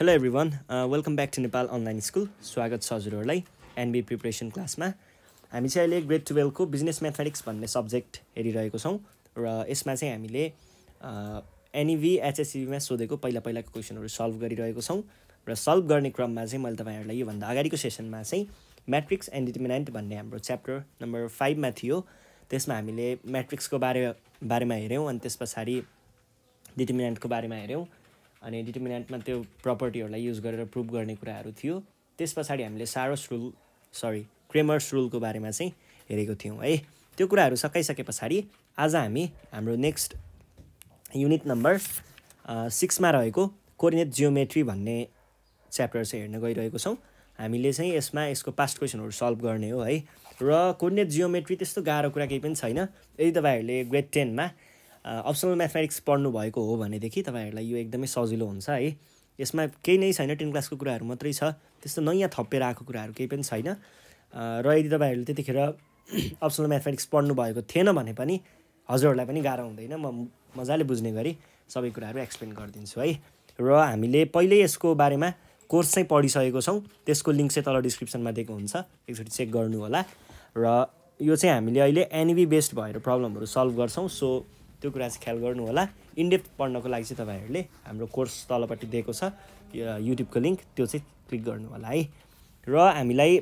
Hello everyone welcome back to Nepal online school स्वागत छ हजुरहरूलाई एनबी प्रिपरेसन क्लासमा हामी चाहिँ अहिले ग्रेड टुवेल्भको बिजनेस म्याथमेटिक्स भन्ने सब्जेक्ट हेरिरहेको छौँ र यसमा चाहिँ हामीले एनइभी एचएससिबीमा सोधेको पहिला पहिलाको क्वेसनहरू सल्भ गरिरहेको छौँ र सल्भ गर्ने क्रममा चाहिँ मैले तपाईँहरूलाई योभन्दा अगाडिको सेसनमा चाहिँ म्याट्रिक्स एन्ड डिटर्मिनेन्ट भन्ने हाम्रो च्याप्टर नम्बर फाइभमा थियो त्यसमा हामीले म्याट्रिक्सको बारे बारेमा हेऱ्यौँ अनि त्यस पछाडि डिटर्मिनेन्टको बारेमा हेऱ्यौँ अनि डिटर्मिनेन्टमा त्यो प्रपर्टीहरूलाई युज गरेर प्रुभ गर्ने कुराहरू थियो त्यस पछाडि हामीले सारोस रुल सरी क्रेमर्स रुलको बारेमा चाहिँ हेरेको थियौँ है त्यो कुराहरू सकाइसके पछाडि आज हामी हाम्रो नेक्स्ट युनिट नम्बर सिक्समा रहेको कोर्डिनेट जियोमेट्री भन्ने च्याप्टर चाहिँ हेर्न गइरहेको छौँ हामीले चाहिँ यसमा यसको पास्ट क्वेसनहरू सल्भ गर्ने हो है र कोर्डिनेट जियोमेट्री त्यस्तो गाह्रो कुरा केही पनि छैन यदि तपाईँहरूले ग्रेड टेनमा अप्सनल म्याथमेटिक्स पढ्नु भएको हो भनेदेखि तपाईँहरूलाई यो एकदमै सजिलो हुन्छ है यसमा केही नै छैन टेन क्लासको कुराहरू मात्रै छ त्यस्तो नयाँ थपेर आएको कुराहरू केही पनि छैन र यदि तपाईँहरूले त्यतिखेर अप्सनल म्याथमेटिक्स पढ्नु भएको थिएन भने पनि हजुरहरूलाई पनि गाह्रो हुँदैन म मजाले बुझ्ने गरी सबै कुराहरू एक्सप्लेन गरिदिन्छु है र हामीले पहिल्यै यसको बारेमा कोर्स चाहिँ पढिसकेको छौँ त्यसको लिङ्क चाहिँ तल डिस्क्रिप्सनमा दिएको हुन्छ एकचोटि चेक गर्नु होला र यो चाहिँ हामीले अहिले एनइबी बेस्ड भएर प्रब्लमहरू सल्भ गर्छौँ सो त्यो कुरा चाहिँ ख्याल गर्नु होला इन्डेप्थ पढ्नको लागि चाहिँ तपाईँहरूले हाम्रो कोर्स तलपट्टि दिएको छ युट्युबको लिङ्क त्यो चाहिँ क्लिक गर्नु होला है र हामीलाई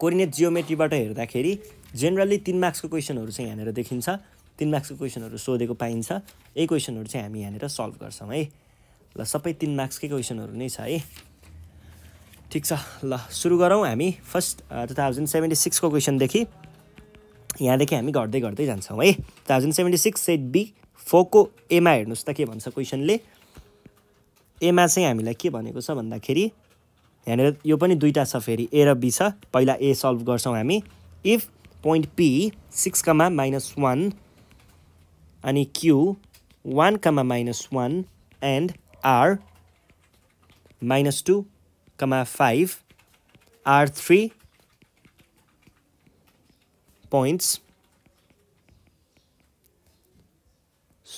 कोर्डिनेट जियोमेट्रीबाट हेर्दाखेरि जेनरली तिन मार्क्सको क्वेसनहरू चाहिँ यहाँनिर देखिन्छ तिन मार्क्सको क्वेसनहरू सोधेको पाइन्छ यही क्वेसनहरू चाहिँ हामी यहाँनिर सल्भ गर्छौँ है ल सबै तिन मार्क्सकै क्वेसनहरू नै छ है ठिक छ ल सुरु गरौँ हामी फर्स्ट टु थाउजन्ड सेभेन्टी सिक्सको क्वेसनदेखि यहाँदेखि हामी घट्दै घट्दै जान्छौँ है thousand seventy six set B फोको एमा हेर्नुहोस् त के भन्छ क्वेसनले एमा चाहिँ हामीलाई के भनेको छ भन्दाखेरि यहाँनिर यो पनि दुईवटा छ फेरि ए र बी छ पहिला ए सल्भ गर्छौँ हामी if point P six comma minus one अनि Q one comma minus one and R minus two comma five R three points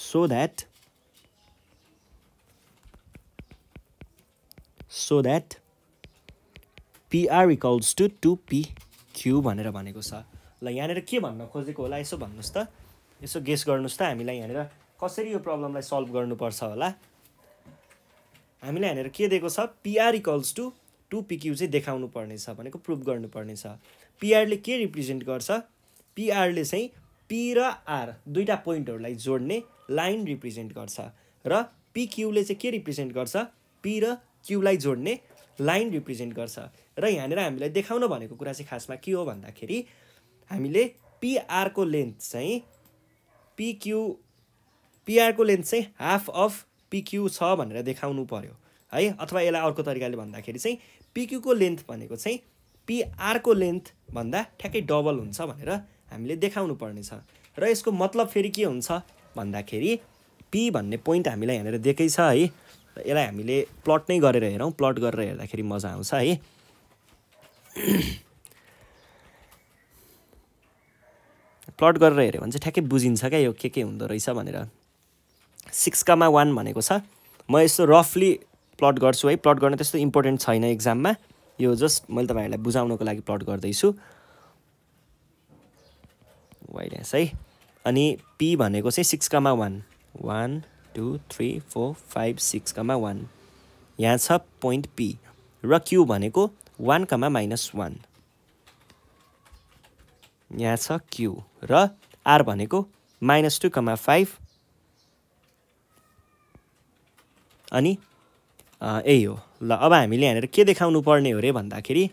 so that so that PR equals to 2PQ भनेर भनेको छ ल यहाँनिर के भन्न खोजेको होला यसो भन्नुहोस् त यसो गेस गर्नुहोस् त हामीलाई यहाँनिर कसरी यो प्रब्लमलाई सल्भ गर्नुपर्छ होला हामीलाई यहाँनिर के दिएको छ PR equals to two PQ चाहिँ देखाउनु पर्नेछ भनेको प्रुभ गर्नुपर्नेछ पिआरले के रिप्रेजेन्ट गर्छ पिआरले चाहिँ पी र आर दुईवटा पोइन्टहरूलाई जोड्ने लाइन रिप्रेजेन्ट गर्छ र पिक्युले चाहिँ के रिप्रेजेन्ट गर्छ पी र क्युलाई जोड्ने लाइन रिप्रेजेन्ट गर्छ र यहाँनिर हामीलाई देखाउन भनेको कुरा चाहिँ खासमा के हो भन्दाखेरि हामीले पिआरको लेन्थ चाहिँ पिक्यु पिआरको लेन्थ चाहिँ हाफ अफ पिक्यु छ भनेर देखाउनु पऱ्यो है अथवा यसलाई अर्को तरिकाले भन्दाखेरि चाहिँ पिक्युको लेन्थ भनेको चाहिँ पिआरको लेन्थ भन्दा ठ्याक्कै डबल हुन्छ भनेर हामीले देखाउनु पर्नेछ र यसको मतलब फेरि के हुन्छ भन्दाखेरि पी भन्ने पोइन्ट हामीलाई यहाँनिर दिएकै छ है यसलाई हामीले प्लट नै गरेर हेरौँ प्लट गरेर हेर्दाखेरि मजा आउँछ है प्लट गरेर हेऱ्यो भने चाहिँ ठ्याक्कै बुझिन्छ क्या यो के के हुँदो रहेछ भनेर सिक्सकामा वान भनेको छ म यसो रफली प्लट गर्छु है प्लट गर्न त्यस्तो इम्पोर्टेन्ट छैन इक्जाममा यो जस्ट मैले तपाईँहरूलाई बुझाउनको लागि प्लट गर्दैछु वाइ ड्यास है अनि पी भनेको चाहिँ सिक्सकामा one one two three four five सिक्सकामा वान यहाँ छ पोइन्ट पी र क्यु भनेको वानकामा माइनस वान यहाँ छ क्यु र आर भनेको माइनस टू कमा फाइभ अनि यही हो ल अब हामीले यहाँनिर के देखाउनु पर्ने हो अरे भन्दाखेरि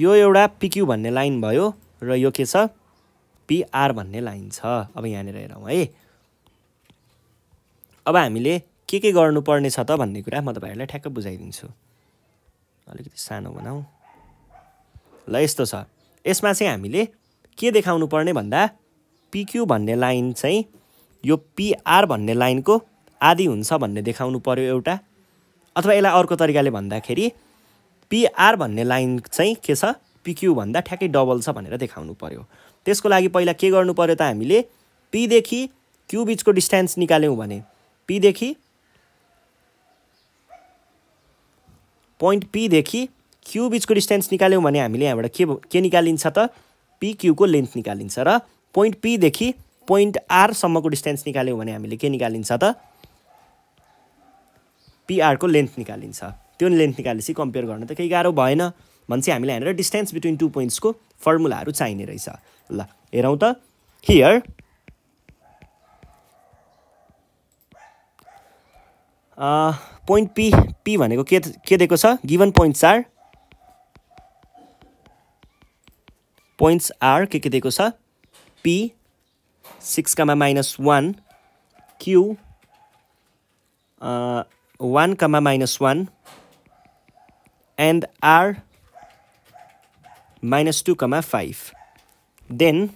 यो एउटा पिक्यु भन्ने लाइन भयो र यो के छ पिआर भन्ने लाइन छ अब यहाँनिर हेरौँ है अब हामीले के के गर्नुपर्ने छ त भन्ने कुरा म तपाईँहरूलाई ठ्याक्क बुझाइदिन्छु अलिकति सानो बनाऊ ल यस्तो छ यसमा चाहिँ हामीले के देखाउनु पर्ने भन्दा पिक्यु भन्ने लाइन चाहिँ यो पिआर भन्ने लाइनको आदि हुन्छ भन्ने देखाउनु पर्यो एउटा अथवा यसलाई अर्को तरिकाले भन्दाखेरि पिआर भन्ने लाइन चाहिँ के छ पिक्यू भन्दा ठ्याक्कै डबल छ भनेर देखाउनु पऱ्यो त्यसको लागि पहिला के गर्नु पऱ्यो त हामीले पीदेखि क्यू बिचको डिस्टेन्स निकाल्यौँ भने पीदेखि पोइन्ट पीदेखि क्यू बिचको डिस्टेन्स निकाल्यौँ भने हामीले यहाँबाट के के निकालिन्छ त पिक्यूको लेन्थ निकालिन्छ र पोइन्ट पीदेखि पोइन्ट आरसम्मको डिस्टेन्स निकाल्यौँ भने हामीले के निकालिन्छ त पिआरको लेन्थ निकालिन्छ त्यो लेन्थ निकालेपछि कम्पेयर गर्न त केही गाह्रो भएन चाहिँ हामीलाई हेरेर डिस्टेन्स बिट्विन टु पोइन्ट्सको फर्मुलाहरू चाहिने रहेछ ल हेरौँ त हियर पोइन्ट पी पी भनेको के के दिएको छ given points are points R के के दिएको छ पी सिक्सकामा माइनस वान क्यु वानकामा minus one and r minus two comma five then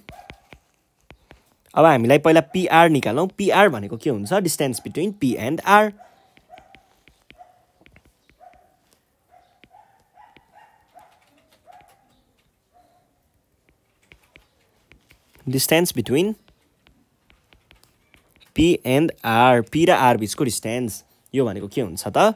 अब हामीलाई पहिला पिआर निकालौँ पिआर भनेको के हुन्छ distance between P and R distance between P and R P र आर बिचको डिस्टेन्स यो भनेको के हुन्छ त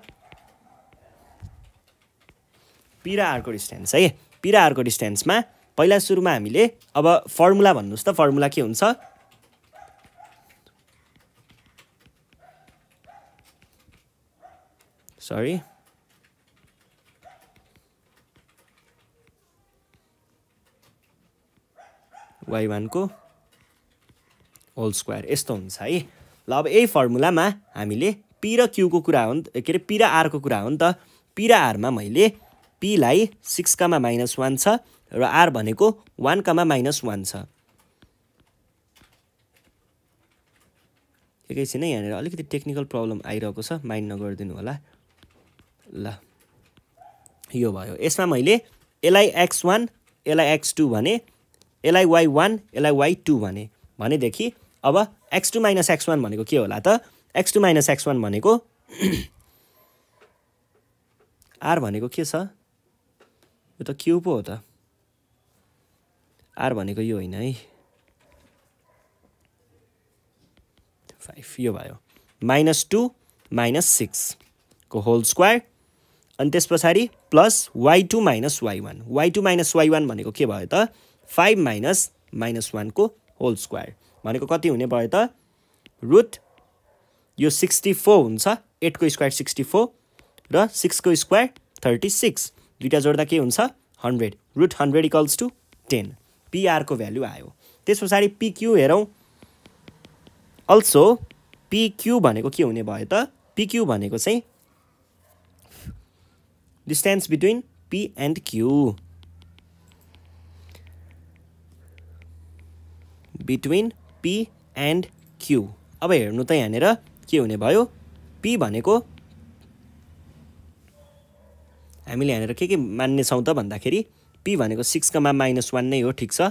पिराहरूको डिस्टेन्स है पिराहरूको डिस्टेन्समा पहिला सुरुमा हामीले अब फर्मुला भन्नुहोस् त फर्मुला के हुन्छ सरी वाइ वानको होल स्क्वायर यस्तो हुन्छ है ल अब यही फर्मुलामा हामीले पी र क्युको कुरा हो नि के अरे पी र आरको कुरा हो नि त पी र आरमा मैले पीलाई सिक्सकामा माइनस वान छ र आर भनेको वानकामा माइनस वान छ ठिकै छैन यहाँनिर अलिकति टेक्निकल प्रब्लम आइरहेको छ माइन्ड नगरिदिनु होला ल यो भयो यसमा मैले यसलाई एक्स वान यसलाई एक्स टू भने यसलाई वाइ वान यसलाई वाइ टू भने भनेदेखि अब X two minus x one भनेको के होला त X two minus x one भनेको आर भनेको के छ यो त क्यु पो हो त आर भनेको यो होइन है फाइभ यो भयो माइनस टू माइनस सिक्सको होल स्क्वायर अनि त्यस पछाडि plus why two minus why one why two minus why one भनेको के भयो त फाइभ माइनस माइनस वानको होल स्क्वायर भनेको कति हुने भयो त रुट यो सिक्सटी फोर हुन्छ एटको स्क्वायर सिक्सटी फोर र सिक्सको स्क्वायर थर्टी सिक्स दुइटा जोड्दा के हुन्छ hundred root hundred equals to ten PR value आयो त्यस पछाडि पिक्यू हेरौँ अल्सो पिक्यू भनेको के हुने भयो त पिक्यू भनेको चाहिँ distance between P and Q between P and Q अब हेर्नु त यहाँनिर के हुने भयो पी भनेको हामीले यहाँनिर के के मान्नेछौँ त भन्दाखेरि पी भनेको सिक्सकोमा माइनस वान नै हो ठिक छ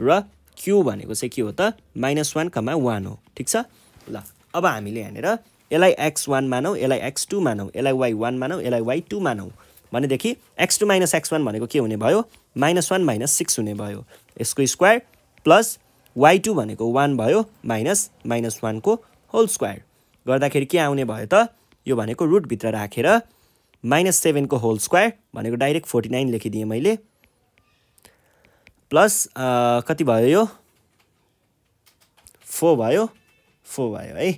र क्यू भनेको चाहिँ के हो त माइनस वान कमा वान हो ठिक छ ल अब हामीले यहाँनिर यसलाई एक्स वान मानौँ यसलाई एक्स टू मानौँ यसलाई वाइ वान मानौँ यसलाई वाइ टू मानौँ भनेदेखि X two minus x one भनेको के हुने भयो माइनस वान माइनस सिक्स हुने भयो यसको स्क्वायर प्लस वाइ टू भनेको वान भयो माइनस माइनस वानको होल स्क्वायर गर्दाखेरि के आउने भयो त यो भनेको रुटभित्र राखेर माइनस सेभेनको होल स्क्वायर भनेको डाइरेक्ट फोर्टी नाइन लेखिदिएँ मैले प्लस कति भयो यो फोर भयो फोर भयो है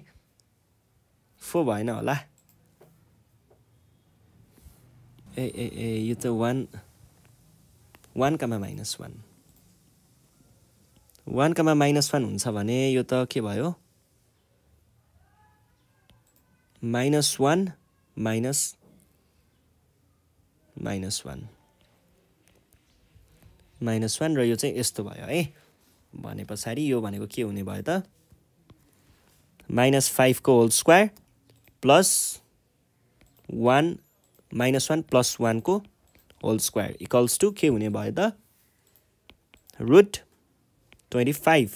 फोर भएन होला ए ए ए यो त वान वानकामा माइनस वान वानकामा माइनस वान हुन्छ भने यो त के भयो minus one minus minus one minus one र यो चाहिँ यस्तो भयो है भने पछाडि यो भनेको के हुने भयो त माइनस फाइभको whole square plus one minus one plus वानको होल स्क्वायर इक्वल्स टु के हुने भयो त root twenty five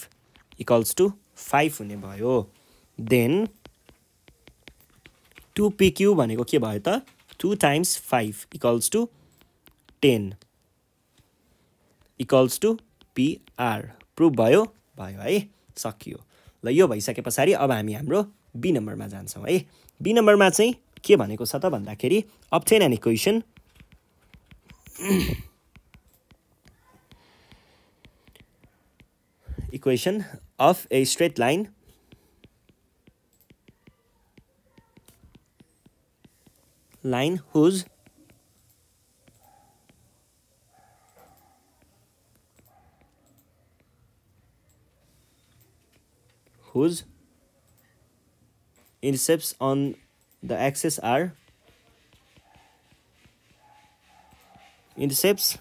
equals to five हुने भयो देन टु पिक्यू भनेको के भयो त 2 times 5 equals to 10 equals to PR prove भयो भयो है सकियो ल यो भइसके पछाडि अब हामी हाम्रो बी नम्बरमा जान्छौँ है बी नम्बरमा चाहिँ के भनेको छ त भन्दाखेरि obtain an equation equation of a straight line line whose whose intercepts on the axis are intercepts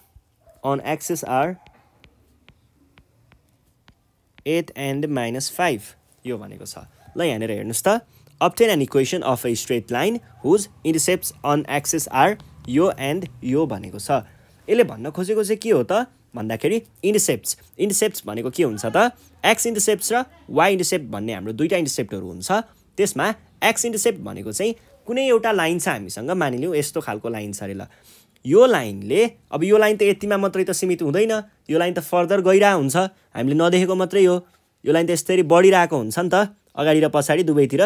on axis are 8 and minus 5 यो भनेको छ ल यहाँनिर हेर्नुहोस् त obtain an equation of a straight line whose intercepts on axes are यो and यो भनेको छ यसले भन्न खोजेको चाहिँ के हो त भन्दाखेरि इन्टरसेप्ट्स इन्टरसेप्ट्स भनेको के हुन्छ त एक्स इन्टरसेप्ट्स र वाइ इन्टरसेप्ट भन्ने हाम्रो दुईवटा इन्टरसेप्टहरू हुन्छ त्यसमा एक्स इन्टरसेप्ट भनेको चाहिँ कुनै एउटा लाइन छ हामीसँग मानिलिउँ यस्तो खालको लाइन छ अरे ल यो लाइनले अब यो लाइन त यतिमा मात्रै त सीमित हुँदैन यो लाइन त फर्दर गइरहेको हुन्छ हामीले नदेखेको मात्रै हो यो लाइन त यस्तरी बढिरहेको हुन्छ नि त अगाडि र पछाडि दुवैतिर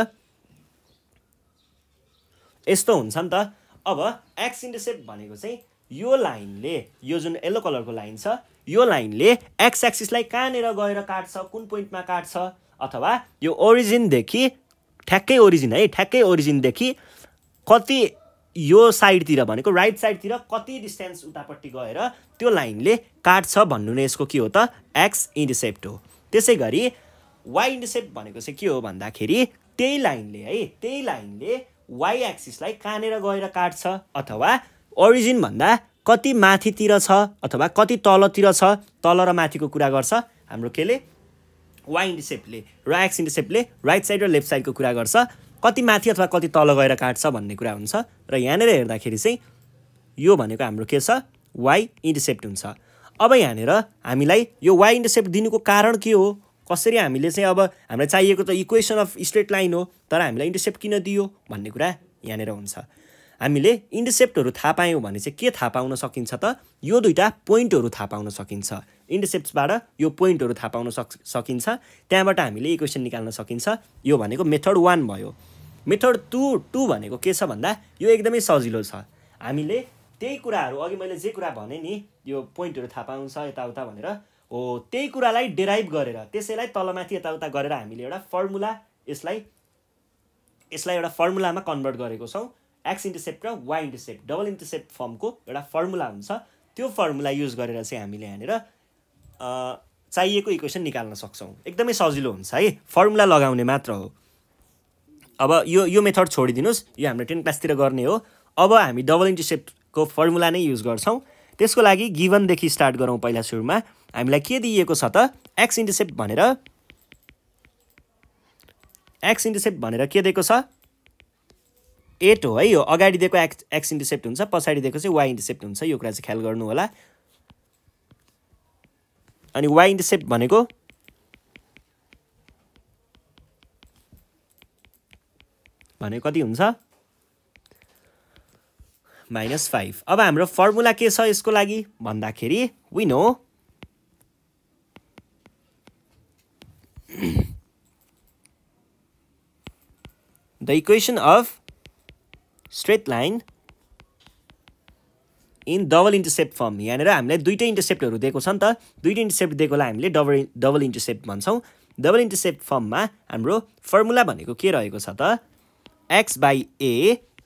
यस्तो हुन्छ नि त अब एक्स इन्टरसेप्ट भनेको चाहिँ यो लाइनले यो जुन यल्लो कलरको लाइन छ यो लाइनले एक्स एक्सिसलाई कहाँनिर गएर काट्छ कुन पोइन्टमा काट्छ अथवा यो ओरिजिनदेखि ठ्याक्कै ओरिजिन है ठ्याक्कै ओरिजिनदेखि कति यो साइडतिर भनेको राइट साइडतिर कति डिस्टेन्स उतापट्टि गएर त्यो लाइनले काट्छ भन्नु नै यसको के हो त एक्स इन्डिसेप्ट हो त्यसै गरी वाइ इन्टरसेप्ट भनेको चाहिँ के हो भन्दाखेरि त्यही लाइनले है त्यही लाइनले वाइ एक्सिसलाई कहाँनिर गएर काट्छ अथवा ओरिजिनभन्दा कति माथितिर छ अथवा कति तलतिर छ तल र माथिको कुरा गर्छ हाम्रो केले वाइ इन्टरसेप्टले र एक्स इन्टरसेप्टले राइट साइड र लेफ्ट साइडको कुरा गर्छ कति माथि अथवा कति तल गएर काट्छ भन्ने कुरा हुन्छ र यहाँनिर हेर्दाखेरि चाहिँ यो भनेको हाम्रो के छ वाइ इन्टरसेप्ट हुन्छ अब यहाँनिर हामीलाई यो वाइ इन्टरसेप्ट दिनुको कारण के हो कसरी हामीले चाहिँ अब हामीलाई चाहिएको त इक्वेसन अफ स्ट्रेट लाइन हो तर हामीलाई इन्टरसेप्ट किन दियो भन्ने कुरा यहाँनिर हुन्छ हामीले इन्टरसेप्टहरू थाहा पायौँ भने चाहिँ के थाहा पाउन सकिन्छ त यो दुइटा पोइन्टहरू थाहा पाउन सकिन्छ इन्टरसेप्टबाट यो पोइन्टहरू थाहा पाउन सक् सकिन्छ त्यहाँबाट हामीले इक्वेसन निकाल्न सकिन्छ यो भनेको मेथड वान भयो मेथड टू टू भनेको के छ भन्दा यो एकदमै सजिलो छ हामीले त्यही कुराहरू अघि मैले जे कुरा भने नि यो पोइन्टहरू थाहा पाउँछ यताउता भनेर हो त्यही कुरालाई डेराइभ गरेर त्यसैलाई तलमाथि यताउता गरेर हामीले एउटा फर्मुला यसलाई यसलाई एउटा फर्मुलामा कन्भर्ट गरेको छौँ एक्स इन्टरसेप्ट र वाइ इन्टरसेप्ट डबल इन्टरसेप्ट फर्मको एउटा फर्मुला हुन्छ त्यो फर्मुला युज गरेर चाहिँ हामीले यहाँनिर चाहिएको इक्वेसन निकाल्न सक्छौँ एकदमै सजिलो हुन्छ है फर्मुला लगाउने मात्र हो अब यो यो मेथड छोडिदिनुहोस् यो हाम्रो टेन क्लासतिर गर्ने हो अब हामी डबल इन्टरसेप्टको फर्मुला नै युज गर्छौँ त्यसको लागि गिभनदेखि स्टार्ट गरौँ पहिला सुरुमा हामीलाई के दिइएको छ त एक्स इन्टरसेप्ट भनेर एक्स इन्टरसेप्ट भनेर के दिएको छ एट हो है यो अगाडि दिएको एक्स एक्स इन्टरसेप्ट हुन्छ पछाडि दिएको चाहिँ वाइ इन्टरसेप्ट हुन्छ यो कुरा चाहिँ ख्याल गर्नु होला अनि वाइ इन्टरसेप्ट भनेको भने कति हुन्छ माइनस फाइभ अब हाम्रो फर्मुला के छ यसको लागि भन्दाखेरि we know the equation of straight line in double intercept form यहाँनिर हामीलाई दुइटै इन्टरसेप्टहरू दिएको छ नि त दुइटै इन्टरसेप्ट दिएकोलाई हामीले डबल डबल इन्टरसेप्ट भन्छौँ डबल इन्टरसेप्ट फर्ममा हाम्रो फर्मुला भनेको के रहेको छ त x by a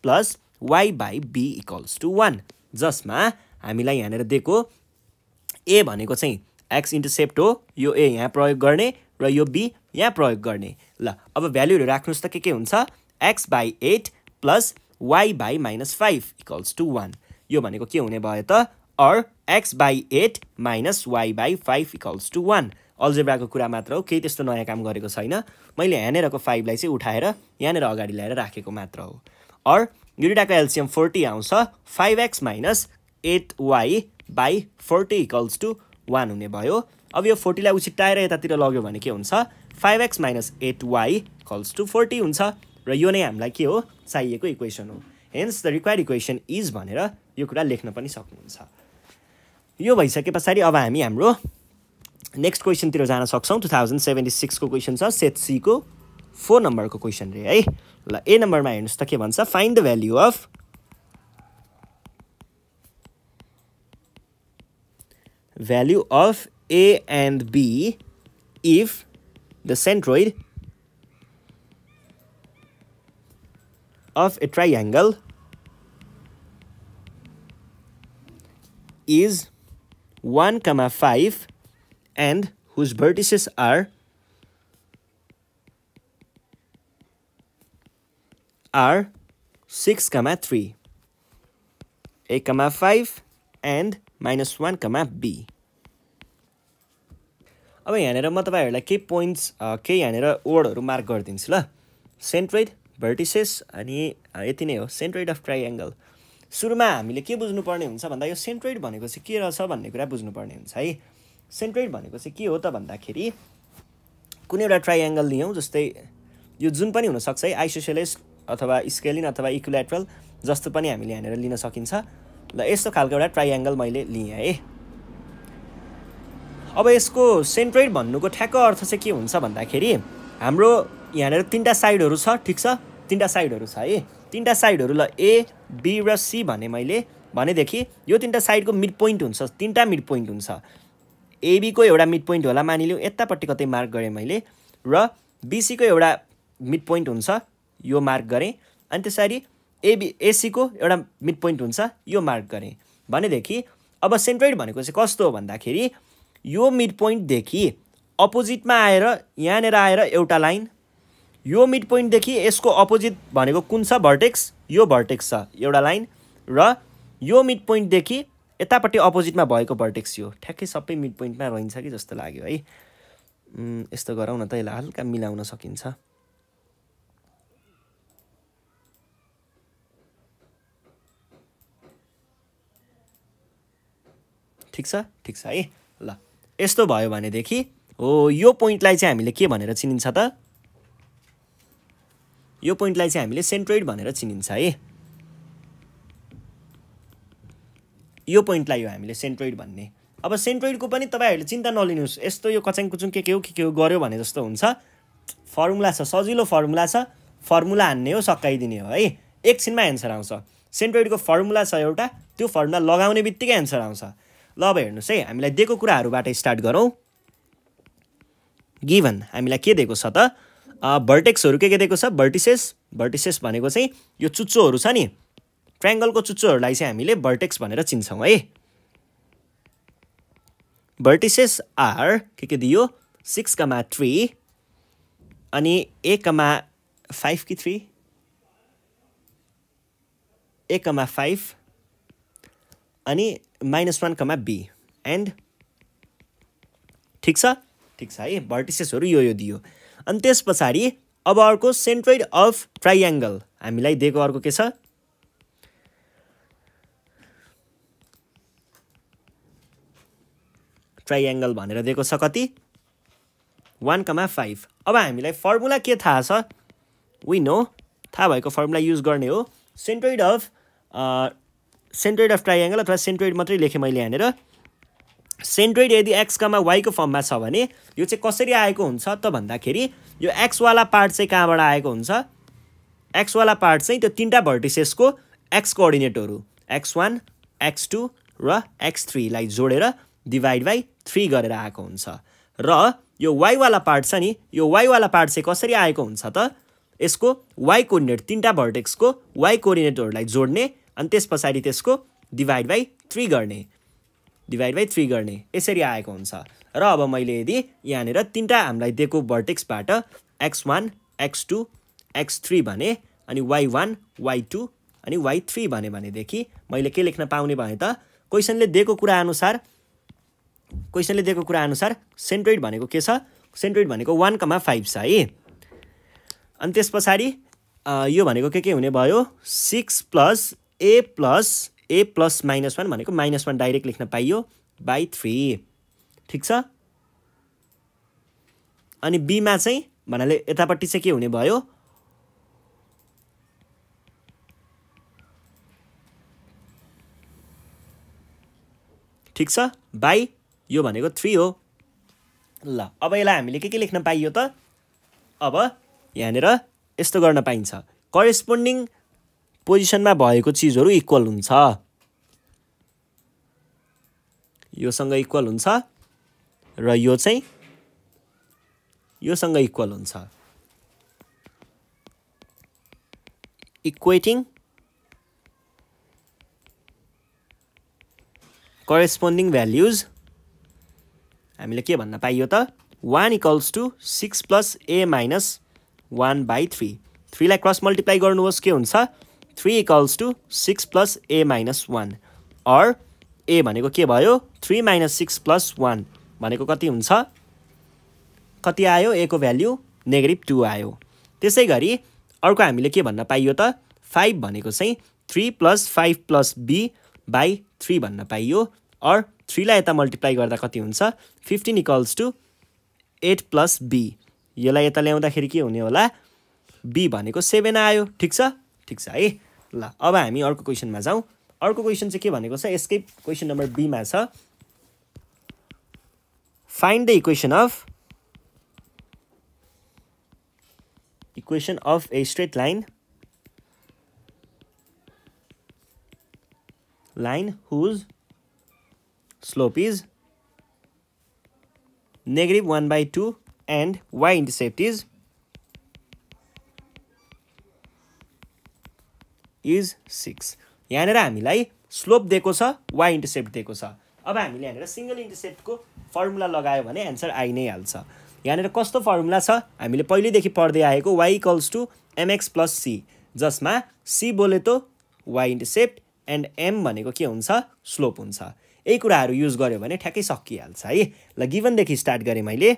plus y by b equals to one जसमा हामीलाई यहाँनिर दिएको ए भनेको चाहिँ एक्स इन्टरसेप्ट हो यो ए यहाँ प्रयोग गर्ने र यो बी यहाँ प्रयोग गर्ने ल अब भ्याल्युहरू राख्नुहोस् त के के हुन्छ x by eight plus y by minus five equals to one यो भनेको के हुने भयो त or x by eight minus y by five equals to one अल्जेब्राको कुरा मात्र हो केही त्यस्तो नयाँ काम गरेको छैन मैले यहाँनिरको फाइभलाई चाहिँ उठाएर यहाँनिर अगाडि ल्याएर राखेको मात्र हो अर गिरिडाको एल्सियम फोर्टी आउँछ five x minus eight y by forty equals to one हुने भयो अब यो फोर्टीलाई उछिट्टाएर यतातिर लग्यो भने के हुन्छ five x minus eight y equals to forty हुन्छ र यो नै हामीलाई के हो चाहिएको इक्वेसन हो hence the required equation is भनेर यो कुरा लेख्न पनि सक्नुहुन्छ यो भइसके पछाडि अब हामी हाम्रो नेक्स्ट क्वेसनतिर जान सक्छौँ टु थाउजन्ड सेभेन्टी सिक्सको क्वेसन छ सेट सीको 4 number ko question re hai a number ma hernus ta ke bancha find the value of value of a and b if the centroid of a triangle is 1 comma 5 and whose vertices are are 6 comma 3 a 5 and minus 1 b अब यहाँनिर म तपाईँहरूलाई केही points केही यहाँनिर वर्डहरू mark गरिदिन्छु ल सेन्ट्रोइड भर्टिसेस अनि यति नै हो सेन्ट्रोइड अफ ट्राइएङ्गल सुरुमा हामीले के बुझ्नुपर्ने हुन्छ भन्दा यो सेन्ट्रोइड भनेको चाहिँ के रहेछ भन्ने कुरा बुझ्नुपर्ने हुन्छ है सेन्ट्रोइड भनेको चाहिँ के हो त भन्दाखेरि कुनै एउटा ट्राइएङ्गल लियौँ जस्तै यो जुन पनि हुनसक्छ है आइसोसेलेस अथवा स्केलिन अथवा इक्वलेट्रल जस्तो पनि हामीले यहाँनिर लिन सकिन्छ ल यस्तो खालको एउटा ट्राइएङ्गल मैले लिएँ है अब यसको सेन्ट्रोइड भन्नुको ठ्याक्क अर्थ चाहिँ के हुन्छ भन्दाखेरि हाम्रो यहाँनिर तिनवटा साइडहरू छ ठिक छ तिनवटा साइडहरू छ है तिनवटा साइडहरू ल ए बी र सी भने मैले भनेदेखि यो तिनवटा साइडको मिड पोइन्ट हुन्छ तिनवटा मिड पोइन्ट हुन्छ एबीको एउटा मिड पोइन्ट होला मानिलिउँ यतापट्टि कतै मार्क गरेँ मैले र बिसीको एउटा मिड पोइन्ट हुन्छ यो मार्क गरेँ अनि त्यसरी एबी एसीको एउटा मिड पोइन्ट हुन्छ यो मार्क गरेँ भनेदेखि अब सेन्ट्रोइड भनेको चाहिँ कस्तो हो भन्दाखेरि यो मिड पोइन्टदेखि अपोजिटमा आएर यहाँनिर आएर एउटा लाइन यो मिड पोइन्टदेखि यसको अपोजिट भनेको कुन छ भर्टेक्स यो भर्टेक्स छ एउटा लाइन र यो मिड पोइन्टदेखि यतापट्टि अपोजिटमा भएको भर्टेक्स यो ठ्याक्कै सबै मिड पोइन्टमा रहन्छ कि जस्तो लाग्यो है यस्तो गरौँ न त यसलाई हल्का मिलाउन सकिन्छ ठिक छ ठिक छ है ल यस्तो भयो भनेदेखि हो यो पोइन्टलाई चाहिँ हामीले के भनेर चिनिन्छ त यो पोइन्टलाई चाहिँ हामीले सेन्ट्रोइड भनेर चिनिन्छ है यो पोइन्टलाई यो हामीले सेन्ट्रोइड भन्ने अब सेन्ट्रोइडको पनि तपाईँहरूले चिन्ता नलिनुहोस् यस्तो यो कचाङ कुचुङ के के हो के के हो गऱ्यो भने जस्तो हुन्छ फर्मुला छ सजिलो फर्मुला छ फर्मुला हान्ने हो सकाइदिने हो है एकछिनमा एन्सर आउँछ सेन्ट्रोइडको फर्मुला छ एउटा त्यो फर्मुला लगाउने बित्तिकै एन्सर आउँछ ल अब हेर्नुहोस् है हामीलाई दिएको कुराहरूबाट स्टार्ट गरौँ गिभन हामीलाई के दिएको छ त भर्टेक्सहरू के के दिएको छ भर्टिसेस भर्टिसेस भनेको चाहिँ यो चुच्चोहरू छ नि ट्राइङ्गलको चुच्चोहरूलाई चाहिँ हामीले भर्टेक्स भनेर चिन्छौँ है भर्टिसेस आर के के दियो सिक्स थ्री अनि एक फाइभ कि थ्री एक फाइभ अनि minus one comma b and ठिक छ ठिक छ है भर्टिसेसहरू यो यो दियो अनि त्यस पछाडि अब अर्को सेन्ट्रोइड अफ ट्राइएङ्गल हामीलाई दिएको अर्को के छ ट्राइएङ्गल भनेर दिएको छ कति वान कमा फाइभ अब हामीलाई फर्मुला के थाहा छ विन हो थाहा भएको फर्मुला युज गर्ने हो centroid of centroid of triangle अथवा सेन्ट्रोइड मात्रै लेखेँ मैले यहाँनिर सेन्ट्रोइड यदि एक्सकामा वाईको फर्ममा छ भने यो चाहिँ कसरी आएको हुन्छ त भन्दाखेरि यो एक्सवाला पार्ट चाहिँ कहाँबाट आएको हुन्छ एक्सवाला पार्ट चाहिँ त्यो तिनवटा भर्टिसेसको एक्स कोअर्डिनेटहरू एक्स वान एक्स टू र एक्स थ्रीलाई जोडेर डिभाइड बाई थ्री गरेर आएको हुन्छ र यो वाइवाला पार्ट छ नि यो वाइवाला पार्ट चाहिँ कसरी आएको हुन्छ त यसको वाई कोर्डिनेट तिनवटा भर्टेक्सको वाई कोअर्डिनेटहरूलाई जोड्ने अनि त्यस पछाडि त्यसको डिभाइड बाई थ्री गर्ने डिभाइड बाई थ्री गर्ने यसरी आएको हुन्छ र अब मैले यदि यहाँनिर तिनवटा हामीलाई दिएको भर्टेक्सबाट x one x two x three भने अनि वाइ वान वाइ टू अनि वाइ थ्री भने भनेदेखि मैले के लेख्न पाउने भने त क्वेसनले दिएको कुराअनुसार क्वेसनले दिएको कुराअनुसार सेन्ट्रोइड भनेको के छ सेन्ट्रोइड भनेको वान कमा फाइभ छ है अनि त्यस पछाडि यो भनेको के के हुने भयो six plus a plus a plus minus one भनेको माइनस वान डाइरेक्ट लेख्न पाइयो बाई थ्री ठिक छ अनि बीमा चाहिँ भन्नाले यतापट्टि चाहिँ के हुने भयो ठिक छ बाई यो भनेको थ्री हो ल अब यसलाई हामीले के के लेख्न पाइयो त अब यहाँनिर यस्तो गर्न पाइन्छ करेस्पोन्डिङ पोजिसनमा भएको चिजहरू इक्वल हुन्छ योसँग इक्वल हुन्छ र यो चाहिँ योसँग इक्वल हुन्छ इक्वेटिङ करेस्पोन्डिङ भ्याल्युज हामीले के भन्न पाइयो त one equals to six plus a minus one by three थ्रीलाई क्रस मल्टिप्लाई गर्नुहोस् के हुन्छ three equals to six plus a minus one or a भनेको के भयो three minus six plus one भनेको कति हुन्छ कति आयो ए को भ्याल्यु नेगेटिभ टू आयो त्यसै गरी अर्को हामीले के भन्न पाइयो त फाइभ भनेको चाहिँ three plus five plus b by three भन्न पाइयो अर थ्रीलाई यता मल्टिप्लाई गर्दा कति हुन्छ fifteen equals to eight plus b यसलाई यता ल्याउँदाखेरि के हुने होला बी भनेको सेभेन आयो ठिक छ ठिक छ है ल अब हामी अर्को क्वेसनमा जाउँ अर्को क्वेसन चाहिँ के भनेको छ यसकै क्वेसन नम्बर बीमा छ find the equation of equation of a straight line line whose slope is negative one by two and y intercept is is six यहाँनिर हामीलाई स्लोप दिएको छ वाइ इन्टरसेप्ट दिएको छ अब हामीले यहाँनिर सिङ्गल इन्टरसेप्टको फर्मुला लगायो भने एन्सर आइ नै हाल्छ यहाँनिर कस्तो फर्मुला छ हामीले पहिल्यैदेखि पढ्दै आएको y equals to m x plus c जसमा सी बोले त वाइ इन्टरसेप्ट एन्ड एम भनेको के हुन्छ स्लोप हुन्छ यही कुराहरू युज गर्यो भने ठ्याक्कै सकिहाल्छ है ल गिभनदेखि स्टार्ट गरेँ मैले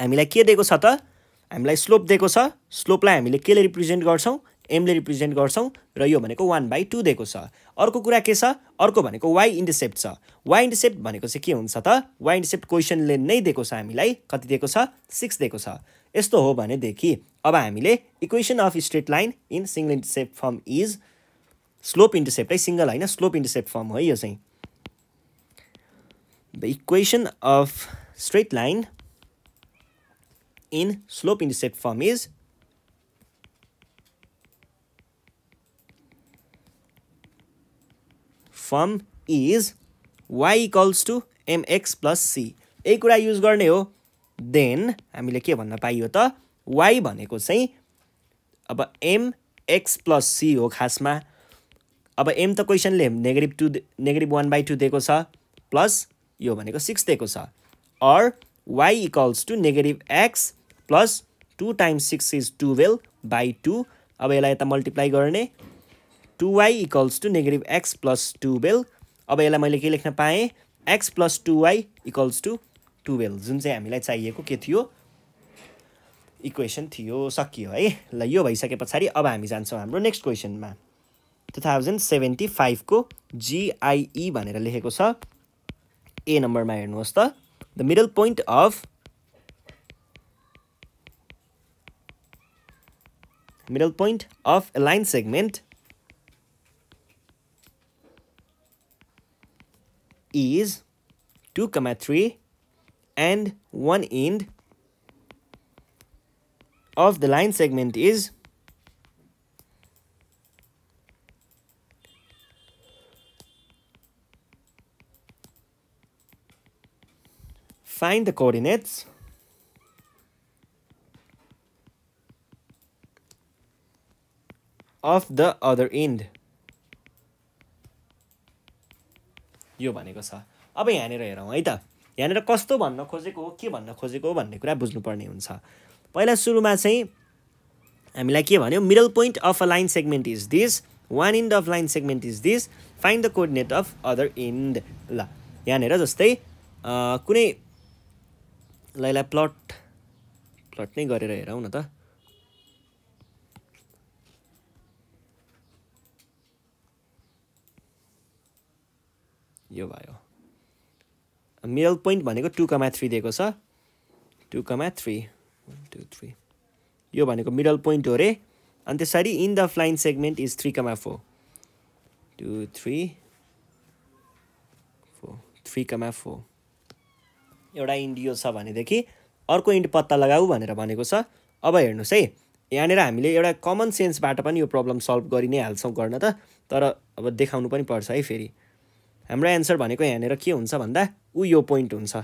हामीलाई के दिएको छ त हामीलाई स्लोप दिएको छ स्लोपलाई हामीले केले रिप्रेजेन्ट गर्छौँ एमले रिप्रेजेन्ट गर्छौँ र यो भनेको वान बाई टू दिएको छ अर्को कुरा के छ अर्को भनेको वाइ इन्टरसेप्ट छ वाइ इन्टरसेप्ट भनेको चाहिँ के हुन्छ त वाइ इन्टरसेप्ट क्वेसनले नै दिएको छ हामीलाई कति दिएको छ सिक्स दिएको छ यस्तो हो भनेदेखि अब हामीले equation of straight line in single intercept form is slope intercept है सिङ्गल होइन स्लोप इन्टरसेप्ट फर्म हो यो चाहिँ the equation of straight line in slope intercept form is form is y equals to m x plus c यही कुरा use गर्ने हो then हामीले के भन्न पाइयो त वाइ भनेको चाहिँ अब एमएक्स प्लस सी हो खासमा अब एम त क्वेसनले negative two negative one by two दिएको छ प्लस यो भनेको सिक्स दिएको छ or y equals to negative x plus two times six is twelve by two अब यसलाई यता मल्टिप्लाई गर्ने two y y equals to negative x plus twelve अब यसलाई मैले के लेख्न पाएँ x plus two y y equals to twelve जुन चाहिँ हामीलाई चाहिएको के थियो इक्वेसन थियो सकियो है ल यो भइसके पछाडि अब हामी जान्छौँ हाम्रो नेक्स्ट क्वेसनमा टु थाउजन्ड सेभेन्टी फाइभको जिआइई भनेर लेखेको छ ए नम्बरमा हेर्नुहोस् त the middle point of middle point of line segment is 2 comma 3 and one end of the line segment is find the coordinates of the other end यो भनेको छ अब यहाँनिर हेरौँ है त यहाँनिर कस्तो भन्न खोजेको हो के भन्न खोजेको हो भन्ने कुरा बुझ्नुपर्ने हुन्छ पहिला सुरुमा चाहिँ हामीलाई के भन्यो middle point of a line segment is this one end of line segment is this find the coordinate of other end ल यहाँनिर जस्तै कुनै लैलाई प्लट प्लट नै गरेर हेरौँ न त यो भयो मिडल पोइन्ट भनेको टु कमा थ्री दिएको छ two comma three one two three यो भनेको मिडल पोइन्ट हो अरे अनि त्यसरी in the of line segment is three comma four two three four three comma four एउटा इन्ड यो छ भनेदेखि अर्को इन्ड पत्ता लगाऊ भनेर भनेको छ अब हेर्नुहोस् है यहाँनिर हामीले एउटा कमन सेन्सबाट पनि यो प्रब्लम सल्भ गरि नै हाल्छौँ गर्न त तर अब देखाउनु पनि पर्छ है फेरि हाम्रो एन्सर भनेको यहाँनिर के हुन्छ भन्दा ऊ यो पोइन्ट हुन्छ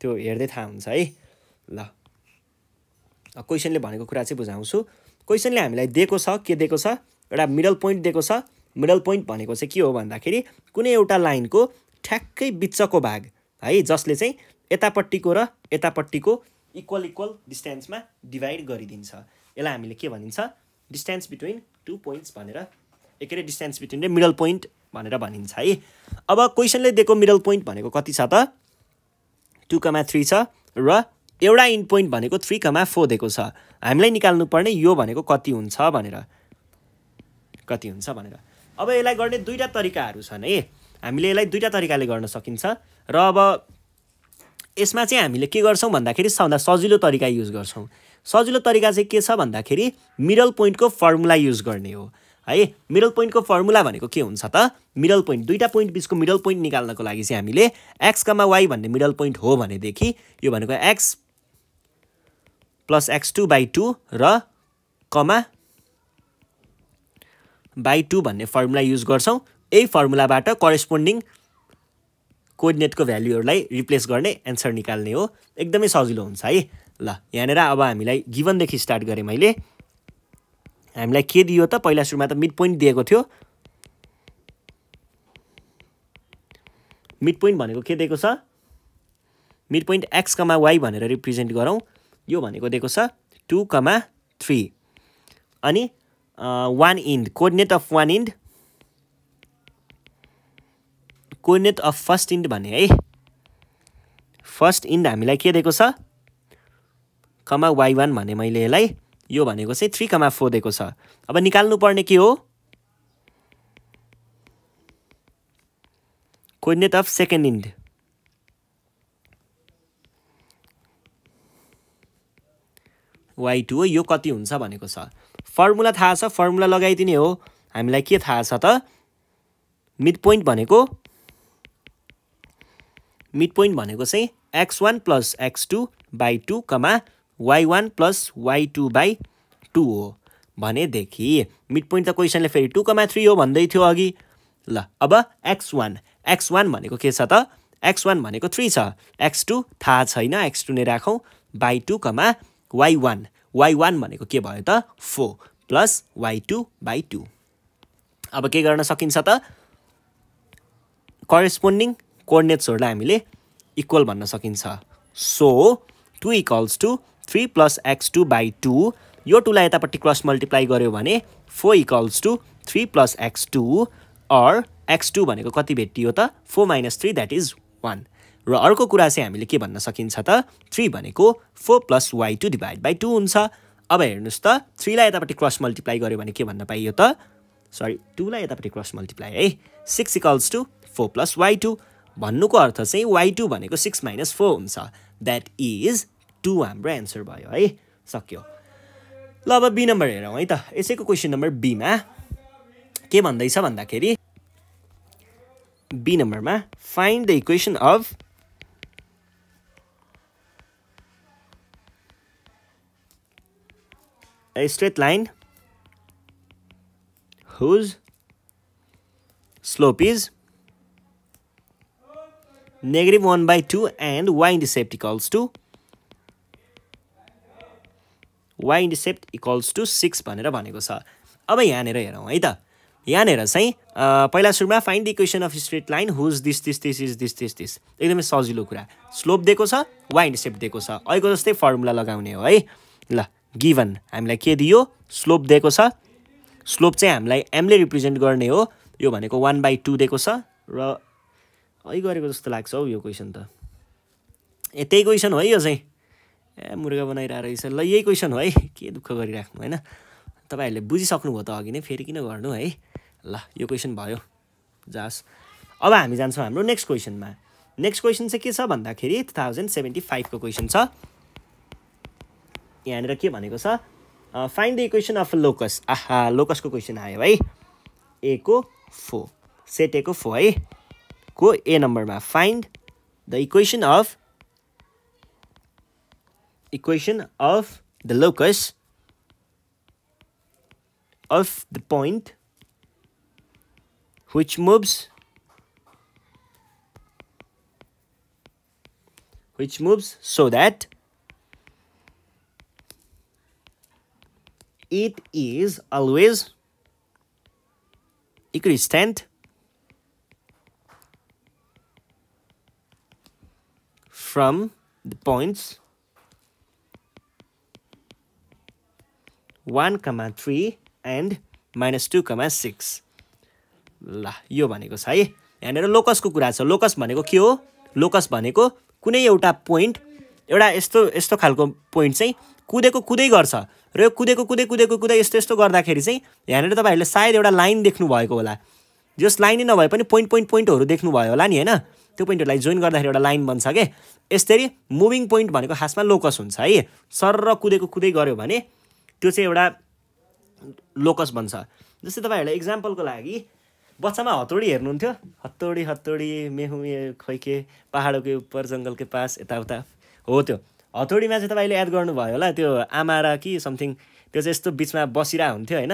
त्यो हेर्दै थाहा हुन्छ है ल क्वेसनले भनेको कुरा चाहिँ बुझाउँछु क्वेसनले हामीलाई दिएको छ के दिएको छ एउटा मिडल पोइन्ट दिएको छ मिडल पोइन्ट भनेको चाहिँ के हो भन्दाखेरि कुनै एउटा लाइनको ठ्याक्कै बिचको भाग है जसले चाहिँ यतापट्टिको र यतापट्टिको इक्वल इक्वल डिस्टेन्समा डिभाइड गरिदिन्छ यसलाई हामीले के भनिन्छ डिस्टेन्स बिट्विन टु पोइन्ट्स भनेर एकै डिस्टेन्स बिट्विन र मिडल पोइन्ट भनेर भनिन्छ है अब क्वेसनले दिएको मिडल पोइन्ट भनेको कति छ त टु कमा थ्री छ र एउटा इन्ड पोइन्ट भनेको थ्री कमा फोर दिएको छ हामीलाई निकाल्नुपर्ने यो भनेको कति हुन्छ भनेर कति हुन्छ भनेर अब यसलाई गर्ने दुईवटा तरिकाहरू छन् है हामीले यसलाई दुईवटा तरिकाले गर्न सकिन्छ र अब यसमा चाहिँ हामीले के गर्छौँ भन्दाखेरि सबभन्दा सजिलो तरिका युज गर्छौँ सजिलो तरिका चाहिँ के छ भन्दाखेरि मिडल पोइन्टको फर्मुला युज गर्ने हो है मिडल पोइन्टको फर्मुला भनेको के हुन्छ त मिडल पोइन्ट दुईवटा पोइन्ट बिचको मिडल पोइन्ट निकाल्नको लागि चाहिँ हामीले कमा वाई भन्ने मिडल पोइन्ट हो भनेदेखि यो भनेको x plus x two by two र कमा बाई टू भन्ने फर्मुला युज गर्छौँ यही फर्मुलाबाट करेस्पोन्डिङ कोर्डिनेटको भ्याल्युहरूलाई रिप्लेस गर्ने एन्सर निकाल्ने हो एकदमै सजिलो हुन्छ है ल यहाँनिर अब हामीलाई गिभनदेखि स्टार्ट गरेँ मैले हामीलाई के दियो त पहिला सुरुमा त मिड पोइन्ट दिएको थियो मिड पोइन्ट भनेको के दिएको छ mid point x comma y भनेर रिप्रेजेन्ट गरौँ यो भनेको दिएको छ टु कमा थ्री अनि one end coordinate of one end coordinate of first end भने है फर्स्ट इन्ड हामीलाई के दिएको छ कमा वाइ वान भने मैले यसलाई यो भनेको चाहिँ थ्री कमा फोर दिएको छ अब निकाल्नु पर्ने के हो coordinate of second end y two हो यो कति हुन्छ भनेको छ फर्मुला थाहा छ फर्मुला लगाइदिने हो हामीलाई के थाहा छ त मिड पोइन्ट भनेको मिड पोइन्ट भनेको चाहिँ x one plus x two by two comma y one plus why two by two हो भनेदेखि मिड पोइन्ट त क्वेसनले फेरि टू कमा थ्री हो भन्दै थियो अघि ल अब एक्स वान एक्स वान भनेको के छ त एक्स वान भनेको थ्री छ एक्स टू थाहा छैन एक्स टू नै राखौँ by two comma y one y one भनेको के भयो त four plus why two by two अब के गर्न सकिन्छ त करेस्पोन्डिङ कोर्डिनेट्सहरूलाई हामीले इक्वल भन्न सकिन्छ so two equals to three plus x two by two यो टूलाई यतापट्टि क्रस मल्टिप्लाई गऱ्यो भने four equals to three plus x two or x two भनेको कति भेटियो त four minus three that is one र अर्को कुरा चाहिँ हामीले के भन्न सकिन्छ त थ्री भनेको four plus why two divide by two हुन्छ अब हेर्नुहोस् त थ्रीलाई यतापट्टि क्रस मल्टिप्लाई गऱ्यो भने के भन्न पाइयो त सरी टूलाई यतापट्टि क्रस मल्टिप्लाई है six equals to four plus why two भन्नुको अर्थ चाहिँ वाइ टू भनेको सिक्स माइनस फोर हुन्छ द्याट इज टु हाम्रो एन्सर भयो है सक्यो ल अब बी नम्बर हेरौँ है त यसैको क्वेसन नम्बर बीमा के भन्दैछ भन्दाखेरि बी नम्बरमा find the equation of a straight line whose slope is negative one by two and वाइन्ड intercept equals to y intercept equals to six भनेर भनेको छ अब यहाँनिर हेरौँ है त यहाँनिर चाहिँ पहिला सुरुमा find the equation of straight line whose this this this is this this this एकदमै सजिलो कुरा स्लोप दिएको छ वाइ इन्टरसेप्ट दिएको छ अहिलेको जस्तै फर्मुला लगाउने हो है ल गिभन हामीलाई के दियो स्लोप दिएको छ स्लोप चाहिँ हामीलाई एमले रिप्रेजेन्ट गर्ने हो यो भनेको वान बाई टू दिएको छ र अहिले गरेको जस्तो लाग्छ हौ यो क्वेसन त ए त्यही क्वेसन हो है यो चाहिँ ए मुर्गा बनाइरहेको रहेछ ल यही क्वेसन हो है के दुःख गरिराख्नु होइन तपाईँहरूले बुझिसक्नुभयो त अघि नै फेरि किन गर्नु है ल यो क्वेसन भयो जास अब हामी जान्छौँ हाम्रो नेक्स्ट क्वेसनमा नेक्स्ट क्वेसन चाहिँ के छ भन्दाखेरि टु थाउजन्ड सेभेन्टी फाइभको क्वेसन छ यहाँनिर के भनेको छ find the equation of locus आहा लोकसको क्वेसन आयो है ए को फो सेट ए को फो है को ए नम्बरमा find the equation of equation of the locus of the point which moves which moves so that it is always equidistant from the points one comma three and minus two six ल यो भनेको छ है यहाँनिर लोकसको कुरा छ locus भनेको के हो लोकस भनेको कुनै एउटा पोइन्ट एउटा यस्तो यस्तो खालको पोइन्ट चाहिँ कुदेको कुदै गर्छ र यो कुदेको कुदै कुदेको कुदै यस्तो यस्तो गर्दाखेरि चाहिँ यहाँनिर तपाईँहरूले सायद एउटा लाइन देख्नुभएको होला जस लाइनै नभए पनि पोइन्ट पोइन्ट पोइन्टहरू देख्नुभयो होला नि होइन त्यो पोइन्टहरूलाई जोइन गर्दाखेरि एउटा लाइन बन्छ के यसरी मुभिङ पोइन्ट भनेको खासमा लोकस हुन्छ है सर र कुदेको कुदै गऱ्यो भने त्यो चाहिँ एउटा लोकस भन्छ जस्तै तपाईँहरूलाई इक्जाम्पलको लागि बच्चामा हतौडी हेर्नुहुन्थ्यो हतोडी हतोडी मेहु खोइके खैके पाहाडकै उप जङ्गलकै पास यताउता हो त्यो हतौडीमा चाहिँ तपाईँले याद गर्नुभयो होला त्यो आमा र कि समथिङ त्यो चाहिँ यस्तो बिचमा बसिरहेको हुन्थ्यो होइन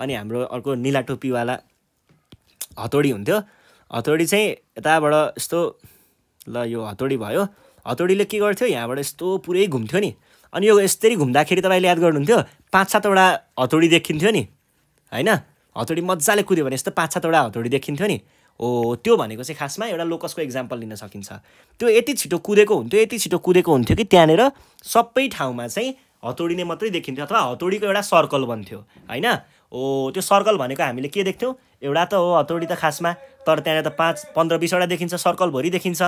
अनि हाम्रो अर्को निला टोपीवाला हतौडी हुन्थ्यो हतौडी चाहिँ यताबाट यस्तो ल यो हतौडी भयो हतौडीले के गर्थ्यो यहाँबाट यस्तो पुरै घुम्थ्यो नि अनि यो यसरी घुम्दाखेरि तपाईँले याद गर्नुहुन्थ्यो पाँच सातवटा हतौडी देखिन्थ्यो नि होइन हतौडी मजाले कुद्यो भने यस्तो पाँच सातवटा हतौडी देखिन्थ्यो नि ओ त्यो भनेको चाहिँ खासमा एउटा लोकसको इक्जाम्पल लिन सकिन्छ त्यो यति छिटो कुदेको हुन्थ्यो यति छिटो कुदेको हुन्थ्यो कि त्यहाँनिर सबै ठाउँमा चाहिँ हतौडी नै मात्रै देखिन्थ्यो अथवा हतौडीको एउटा सर्कल बन्थ्यो होइन ओ त्यो सर्कल भनेको हामीले के देख्थ्यौँ एउटा त हो हतौडी त खासमा तर त्यहाँनिर त पाँच पन्ध्र बिसवटा देखिन्छ सर्कलभरि देखिन्छ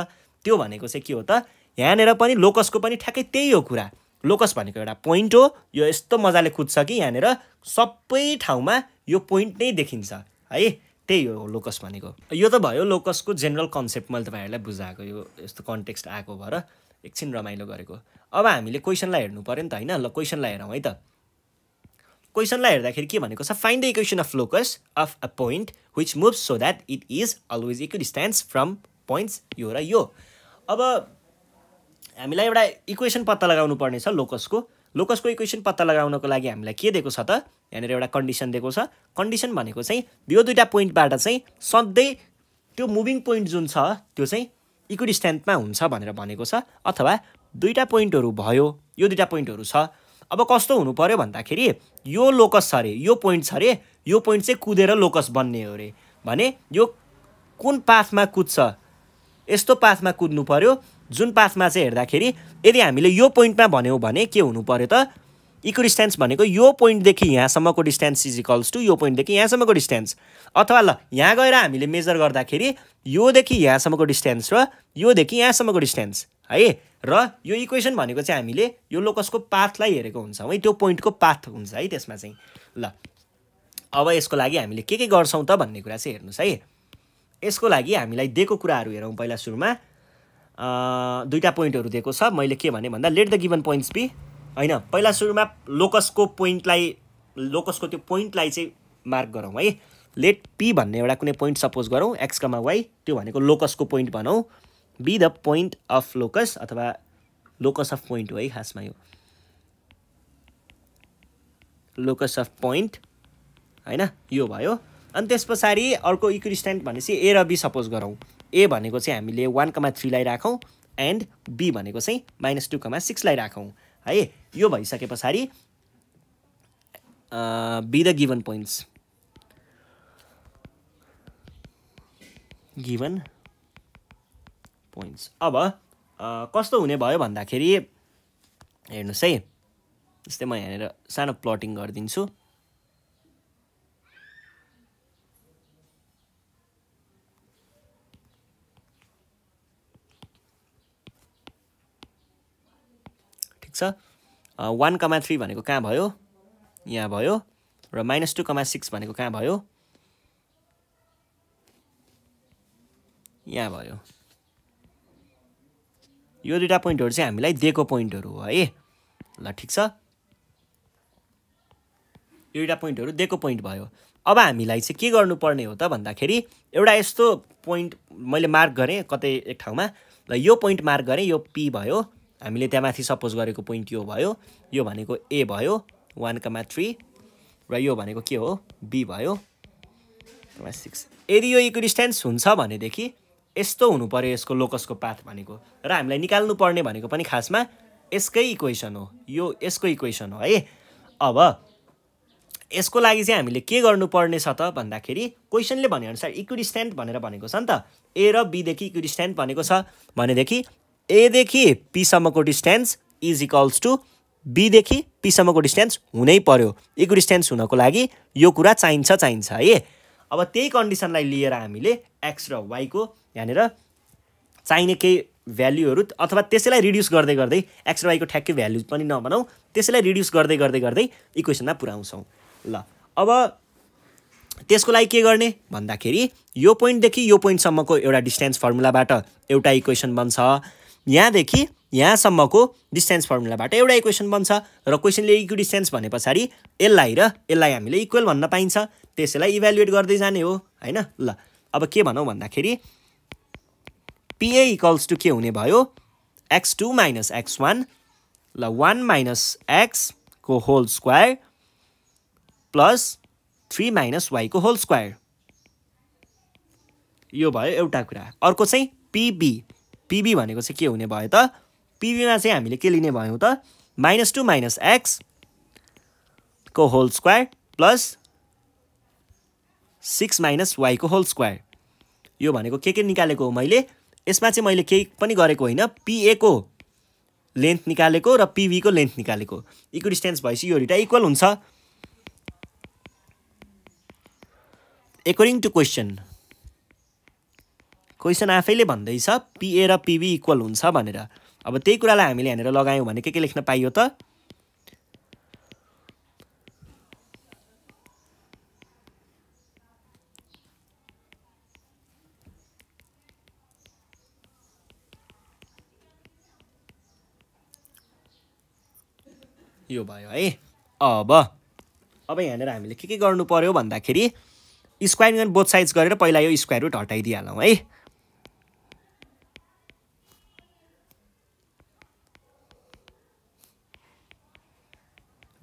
त्यो भनेको चाहिँ के हो त यहाँनिर पनि लोकसको पनि ठ्याक्कै त्यही हो कुरा लोकस भनेको एउटा पोइन्ट हो यो यस्तो मजाले कुद्छ कि यहाँनिर सबै ठाउँमा यो पोइन्ट नै देखिन्छ है त्यही हो लोकस भनेको यो त भयो लोकसको जेनरल कन्सेप्ट मैले तपाईँहरूलाई बुझाएको यो यस्तो कन्टेक्स्ट आएको भएर एकछिन रमाइलो गरेको अब हामीले क्वेसनलाई हेर्नु पऱ्यो नि त होइन ल क्वेसनलाई हेरौँ है त क्वेसनलाई हेर्दाखेरि के भनेको छ find the equation of locus of a point which moves so that it is always equidistance from points यो र यो अब हामीलाई एउटा इक्वेसन पत्ता लगाउनु पर्ने छ लोकसको लोकसको इक्वेसन पत्ता लगाउनको लागि हामीलाई के दिएको छ त यहाँनिर एउटा कन्डिसन दिएको छ कन्डिसन भनेको चाहिँ यो दुइटा पोइन्टबाट चाहिँ सधैँ त्यो मुभिङ पोइन्ट जुन छ त्यो चाहिँ इक्विटी स्ट्यान्डमा हुन्छ भनेर भनेको छ अथवा दुईवटा पोइन्टहरू भयो यो दुईवटा पोइन्टहरू छ अब कस्तो हुनु पऱ्यो भन्दाखेरि यो लोकस छ अरे यो पोइन्ट छ अरे यो पोइन्ट चाहिँ कुदेर लोकस बन्ने हो अरे भने यो कुन पाथमा कुद्छ यस्तो पाथमा कुद्नु पऱ्यो जुन पाथमा चाहिँ हेर्दाखेरि यदि हामीले यो पोइन्टमा भन्यौँ भने के हुनु पऱ्यो त इको डिस्टेन्स भनेको यो पोइन्टदेखि यहाँसम्मको डिस्टेन्स इज इक्वल्स टु यो पोइन्टदेखि यहाँसम्मको डिस्टेन्स अथवा ल यहाँ गएर हामीले मेजर गर्दाखेरि योदेखि यहाँसम्मको डिस्टेन्स र योदेखि यहाँसम्मको डिस्टेन्स है र यो इक्वेसन भनेको चाहिँ हामीले यो लोकसको पाथलाई हेरेको हुन्छौँ है त्यो पोइन्टको पाथ हुन्छ है त्यसमा चाहिँ ल अब यसको लागि हामीले के के गर्छौँ त भन्ने कुरा चाहिँ हेर्नुहोस् है यसको लागि हामीलाई दिएको कुराहरू हेरौँ पहिला सुरुमा दुईवटा पोइन्टहरू दिएको छ मैले के भने भन्दा let the given points b होइन पहिला सुरुमा लोकसको पोइन्टलाई लोकसको त्यो पोइन्टलाई चाहिँ मार्क गरौँ है लेट पी भन्ने एउटा कुनै पोइन्ट सपोज गरौँ एक्सकमा वाइ त्यो भनेको लोकसको पोइन्ट भनौँ b the point of locus अथवा लोकस अफ पोइन्ट हो है खासमा यो लोकस अफ पोइन्ट होइन यो भयो अनि त्यस पछाडि अर्को इक्विस्ट्यान्ट भनेपछि ए र बी सपोज गरौँ ए भनेको चाहिँ हामीले वान कमा थ्रीलाई राखौँ एन्ड बी भनेको चाहिँ माइनस टू कमा सिक्सलाई राखौँ है यो भइसके पछाडि b the given points given points अब कस्तो हुने भयो भन्दाखेरि हेर्नुहोस् है जस्तै म यहाँनिर सानो प्लटिङ गरिदिन्छु ठिक छ वान कमा थ्री भनेको कहाँ भयो यहाँ भयो र माइनस टू कमा सिक्स भनेको कहाँ भयो यहाँ भयो यो दुइटा पोइन्टहरू चाहिँ हामीलाई दिएको पोइन्टहरू हो है ल ठिक छ यो दुइटा पोइन्टहरू दिएको पोइन्ट भयो अब हामीलाई चाहिँ के गर्नुपर्ने हो त भन्दाखेरि एउटा यस्तो पोइन्ट मैले मार्क गरेँ कतै एक ठाउँमा ल यो पोइन्ट मार्क गरेँ यो पी भयो हामीले त्यहाँ माथि सपोज गरेको पोइन्ट यो भयो यो भनेको ए भयो वान थ्री र यो भनेको के हो बी भयो सिक्स यदि यो इक्व डिस्टेन्स हुन्छ भनेदेखि यस्तो हुनु पऱ्यो यसको लोकसको पाथ भनेको र हामीलाई निकाल्नु पर्ने भनेको पनि खासमा यसकै इक्वेसन हो यो यसको इक्वेसन हो है अब यसको लागि चाहिँ हामीले के गर्नुपर्ने छ त भन्दाखेरि क्वेसनले भनेअनुसार इक्विडिस्ट्यान्ट भनेर भनेको छ नि त ए र बीदेखि इक्विडिस्ट्यान्ट भनेको छ भनेदेखि एदेखि पीसम्मको डिस्टेन्स इज इक्वल्स टु बीदेखि पीसम्मको डिस्टेन्स हुनै पर्यो डिस्टेन्स e हुनको लागि यो कुरा चाहिन्छ चाहिन्छ है अब त्यही कन्डिसनलाई लिएर हामीले एक्स र वाईको यहाँनिर चाहिने केही भ्याल्युहरू अथवा त्यसैलाई रिड्युस गर्दै गर्दै एक्स र वाईको ठ्याक्कै भ्याल्यु पनि नबनाऊ त्यसैलाई रिड्युस गर्दै गर्दै गर्दै इक्वेसनमा पुऱ्याउँछौँ ल अब त्यसको लागि के गर्ने भन्दाखेरि यो पोइन्टदेखि यो पोइन्टसम्मको एउटा डिस्टेन्स फर्मुलाबाट एउटा इक्वेसन बन्छ यहाँदेखि यहाँसम्मको डिस्टेन्स फर्मुलाबाट एउटा इक्वेसन बन्छ र क्वेसनले इक्यु डिस्टेन्स भने पछाडि यसलाई र यसलाई हामीले इक्वेल भन्न पाइन्छ त्यसैलाई इभ्यालुएट गर्दै जाने हो होइन ल अब के भनौँ भन्दाखेरि पिए इक्वल्स टु के हुने भयो x two minus x one ल वान माइनस एक्सको whole square plus three minus वाईको होल स्क्वायर यो भयो एउटा कुरा अर्को चाहिँ पिबी पिबी भनेको चाहिँ के हुने भयो त पिबीमा चाहिँ हामीले के लिने भयौँ त माइनस टू माइनस एक्स को whole square plus six minus वाईको होल स्क्वायर यो भनेको के के निकालेको हो मैले यसमा चाहिँ मैले केही पनि गरेको होइन पिएको लेन्थ निकालेको र पिबीको लेन्थ निकालेको इक्व डिस्टेन्स भएपछि यो दुइटा इक्वल हुन्छ एकर्डिङ टु क्वेसन क्वेसन आफैले भन्दैछ पिए र पिबी इक्वल हुन्छ भनेर अब त्यही कुरालाई हामीले यहाँनिर लगायौँ भने के के लेख्न पाइयो त यो भयो है अब अब यहाँनिर हामीले के के गर्नु पऱ्यो भन्दाखेरि स्क्वायर बोथ साइज गरेर पहिला यो स्क्वायर रुट हटाइदिइहालौँ है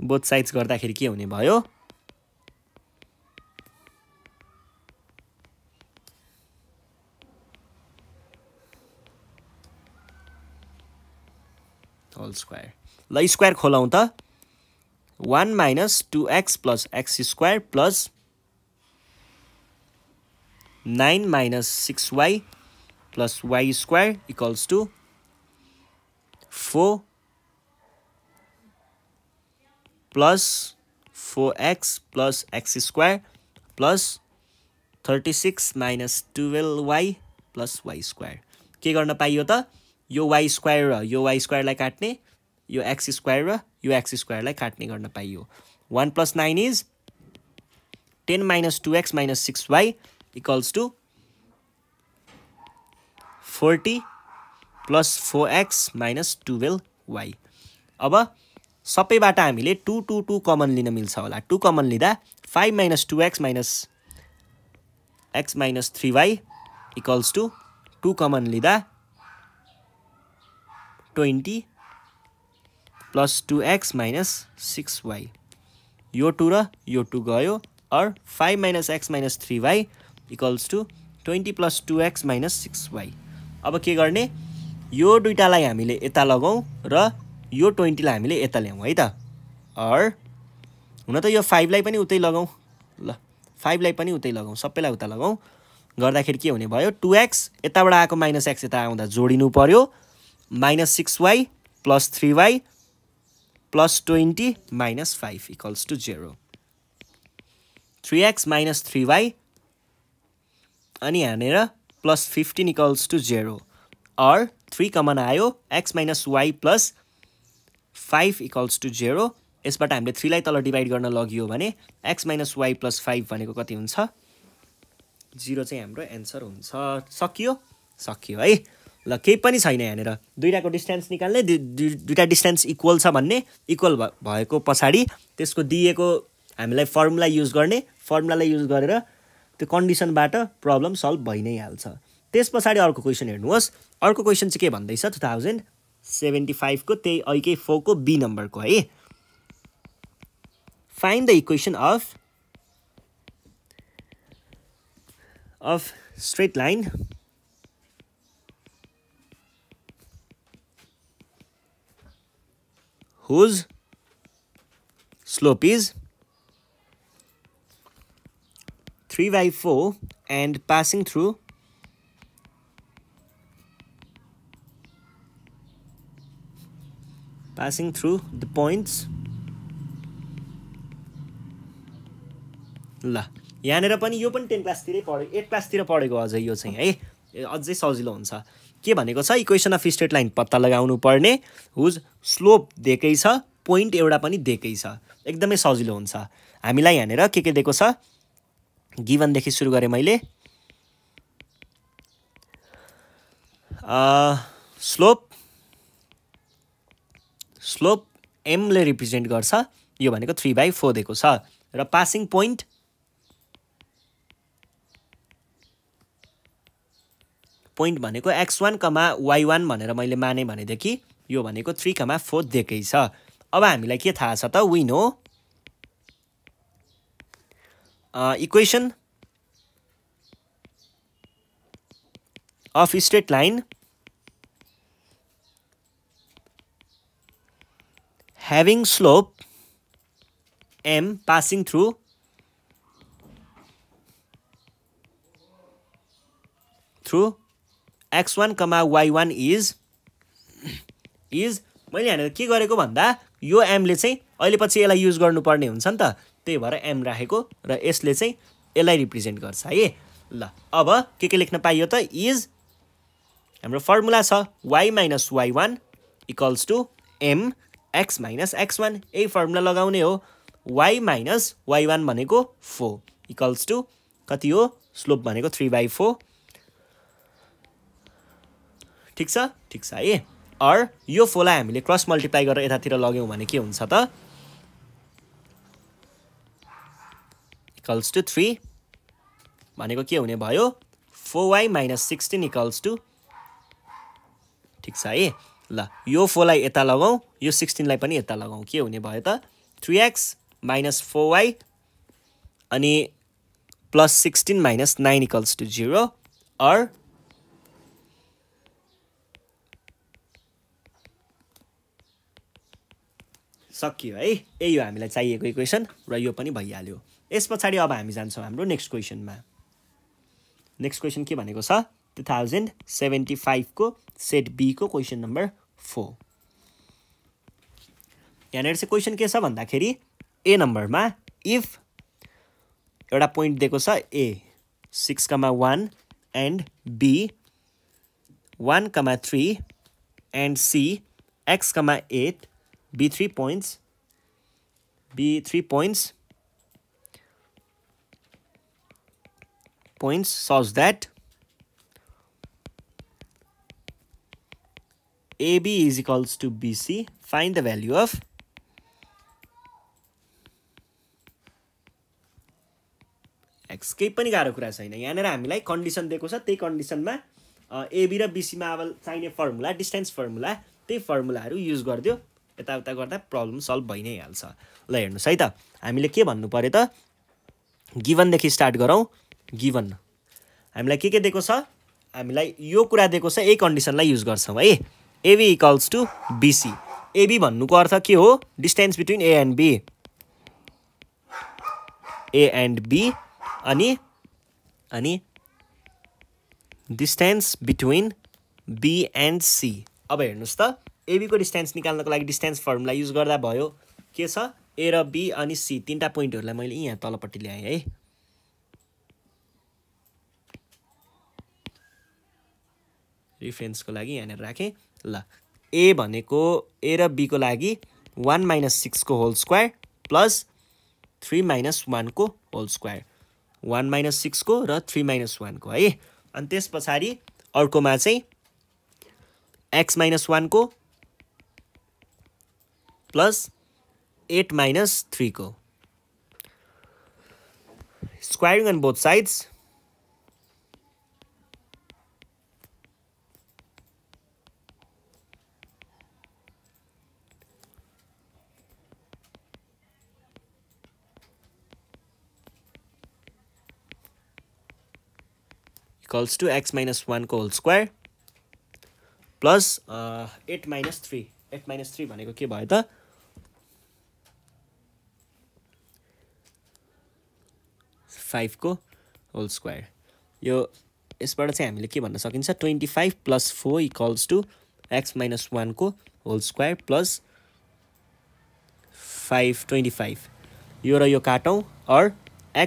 बोथ साइड्स गर्दाखेरि के हुने भयो होल स्क्वायर ल स्क्वायर खोलाउँ त one minus two x plus x square plus nine minus six y plus y square equals to four plus four x plus x square plus thirty six minus twelve y plus y square के गर्न पाइयो त यो Y square र यो Y स्क्वायरलाई काट्ने यो x square र यो एक्स स्क्वायरलाई काट्ने गर्न पाइयो one plus nine is ten minus two x minus six y equals to forty plus four x minus twelve y अब सबैबाट हामीले टु टू टू कमन लिन मिल्छ होला टु कमन लिँदा five minus two x minus x minus three y equals to two common लिँदा twenty plus two x minus six y यो two र यो टू गयो अर five minus x minus three y equals to twenty plus two x minus six y अब के गर्ने यो दुइटालाई हामीले यता लगाउँ र यो ट्वेन्टीलाई हामीले यता ल्याउँ है त अर हुन त यो फाइभलाई पनि उतै लगाउँ ल फाइभलाई पनि उतै लगाउँ सबैलाई उता लगाउँ गर्दाखेरि के हुने भयो टु एक्स यताबाट आएको माइनस एक्स यता आउँदा जोडिनु पऱ्यो minus six y plus three y plus twenty minus five equals to zero three x minus three y अनि हानेर plus fifteen equals to zero अर थ्री कमन आयो x minus y plus five equals to zero यसबाट हामीले थ्रीलाई तल divide गर्न लगियो भने x minus y plus five भनेको कति हुन्छ जिरो चाहिँ हाम्रो एन्सर हुन्छ सकियो सकियो है ल केही पनि छैन यहाँनिर दुइटाको डिस्टेन्स निकाल्ने दुइटा डिस्टेन्स इक्वल छ भन्ने इक्वल भएको पछाडि त्यसको दिएको हामीलाई फर्मुला युज गर्ने फर्मुलालाई युज गरेर त्यो कन्डिसनबाट प्रब्लम सल्भ भइ नै हाल्छ त्यस पछाडि अर्को क्वेसन हेर्नुहोस् अर्को क्वेसन चाहिँ के भन्दैछ टु थाउजन्ड 75 को तेई अईके 4 को B number को है find the equation of of straight line whose slope is 3 by 4 and passing through passing through the points ल यहाँनिर पनि यो पनि टेन क्लासतिरै पढ्यो एट क्लासतिर पढेको अझै यो चाहिँ है अझै सजिलो हुन्छ के भनेको छ इक्वेसन अफ स्ट्रेट लाइन पत्ता लगाउनु पर्ने हुज स्लोप दिएकै छ पोइन्ट एउटा पनि दिएकै छ एकदमै सजिलो हुन्छ हामीलाई यहाँनिर के के दिएको छ गिभनदेखि सुरु गरेँ मैले स्लोप स्लोप एमले रिप्रेजेन्ट गर्छ यो भनेको थ्री बाई फोर दिएको छ र पासिङ पोइन्ट पोइन्ट भनेको x one comma y one भनेर मैले माने भनेदेखि यो भनेको थ्री कमा फोर दिएकै छ अब हामीलाई के थाहा छ त विन हो equation of straight line having slope m passing through through x1 comma y1 is is मैले यहाँनिर के गरेको भन्दा यो एमले चाहिँ अहिले पछि यसलाई युज गर्नुपर्ने हुन्छ नि त त्यही भएर एम राखेको र यसले चाहिँ यसलाई रिप्रेजेन्ट गर्छ है ल अब के के लेख्न पाइयो त इज हाम्रो फर्मुला छ y minus why one equals to m x minus x one यही फर्मुला लगाउने हो वाइ माइनस वाइ वान भनेको फोर इक्वल्स टु कति हो स्लोप भनेको थ्री बाई फोर ठिक छ ठिक छ है अर यो फोरलाई हामीले क्रस मल्टिप्लाई गरेर यतातिर लग्यौँ भने के हुन्छ त इक्वल्स टु थ्री भनेको के हुने भयो four y minus sixteen equals to ठिक छ है ल यो फोरलाई यता लगाउँ यो सिक्सटिनलाई पनि यता लगाउँ के हुने भयो त three x minus four y अनि plus sixteen minus nine equals to zero अर सकियो है यही हो हामीलाई चाहिएको इक्वेसन र यो पनि भइहाल्यो यस पछाडि अब हामी जान्छौँ हाम्रो नेक्स्ट क्वेसनमा नेक्स्ट क्वेसन के भनेको छ टु थाउजन्ड सेभेन्टी फाइभको सेट बीको क्वेसन नम्बर फोर यहाँ से क्वेश्चन के भादा खेल ए नंबर में इफ एटा पोइंट देख A six comma one and B one comma three and C x comma eight be three points be three points points such that AB is equals to BC. Find the value of x केही पनि गाह्रो कुरा छैन यहाँनिर हामीलाई condition दिएको छ त्यही कन्डिसनमा एबी र बिसीमा अब चाहिने फर्मुला डिस्टेन्स फर्मुला त्यही फर्मुलाहरू युज गरिदियो यताउता गर्दा प्रब्लम सल्भ भइ नै हाल्छ ल हेर्नुहोस् है त हामीले के भन्नु पऱ्यो त गिभनदेखि स्टार्ट गरौँ गिभन हामीलाई के के दिएको छ हामीलाई यो कुरा दिएको छ यही कन्डिसनलाई युज गर्छौँ है AB equals to BC AB भन्नुको अर्थ के हो distance between A and B A and B अनि अनि distance between B and C अब हेर्नुहोस् त एबीको डिस्टेन्स निकाल्नको लागि डिस्टेन्स फर्मुला युज गर्दा भयो के छ ए र बी अनि सी तिनवटा पोइन्टहरूलाई मैले यहाँ तलपट्टि ल्याएँ है रिफरेन्सको लागि यहाँनिर राखेँ ल ए भनेको ए र बीको लागि वान माइनस सिक्सको whole square plus three minus वानको होल स्क्वायर वान माइनस सिक्सको र थ्री माइनस वानको है अनि त्यस पछाडि अर्कोमा चाहिँ एक्स माइनस वानको प्लस एट माइनस थ्रीको squaring on both sides equals to x minus वानको whole square plus eight minus three eight minus three भनेको के भयो त फाइभको होल स्क्वायर यो यसबाट चाहिँ हामीले के भन्न सकिन्छ twenty five plus four equals to x minus वानको whole square plus five twenty five यो र यो काटौँ अर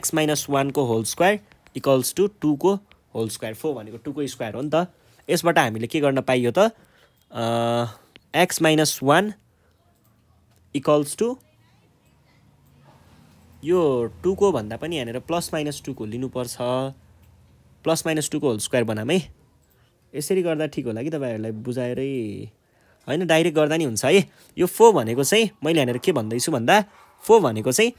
एक्स माइनस वानको होल स्क्वायर इक्वल्स टु टूको होल स्क्वायर फोर भनेको टुको स्क्वायर हो नि त यसबाट हामीले के गर्न पाइयो त x minus one equals to यो टुको भन्दा पनि यहाँनिर प्लस माइनस टूको लिनुपर्छ प्लस माइनस टूको होल स्क्वायर बनामै यसरी गर्दा ठिक होला कि तपाईँहरूलाई बुझाएरै होइन डाइरेक्ट गर्दा नि हुन्छ है यो फोर भनेको चाहिँ मैले यहाँनिर के भन्दैछु भन्दा फोर भनेको चाहिँ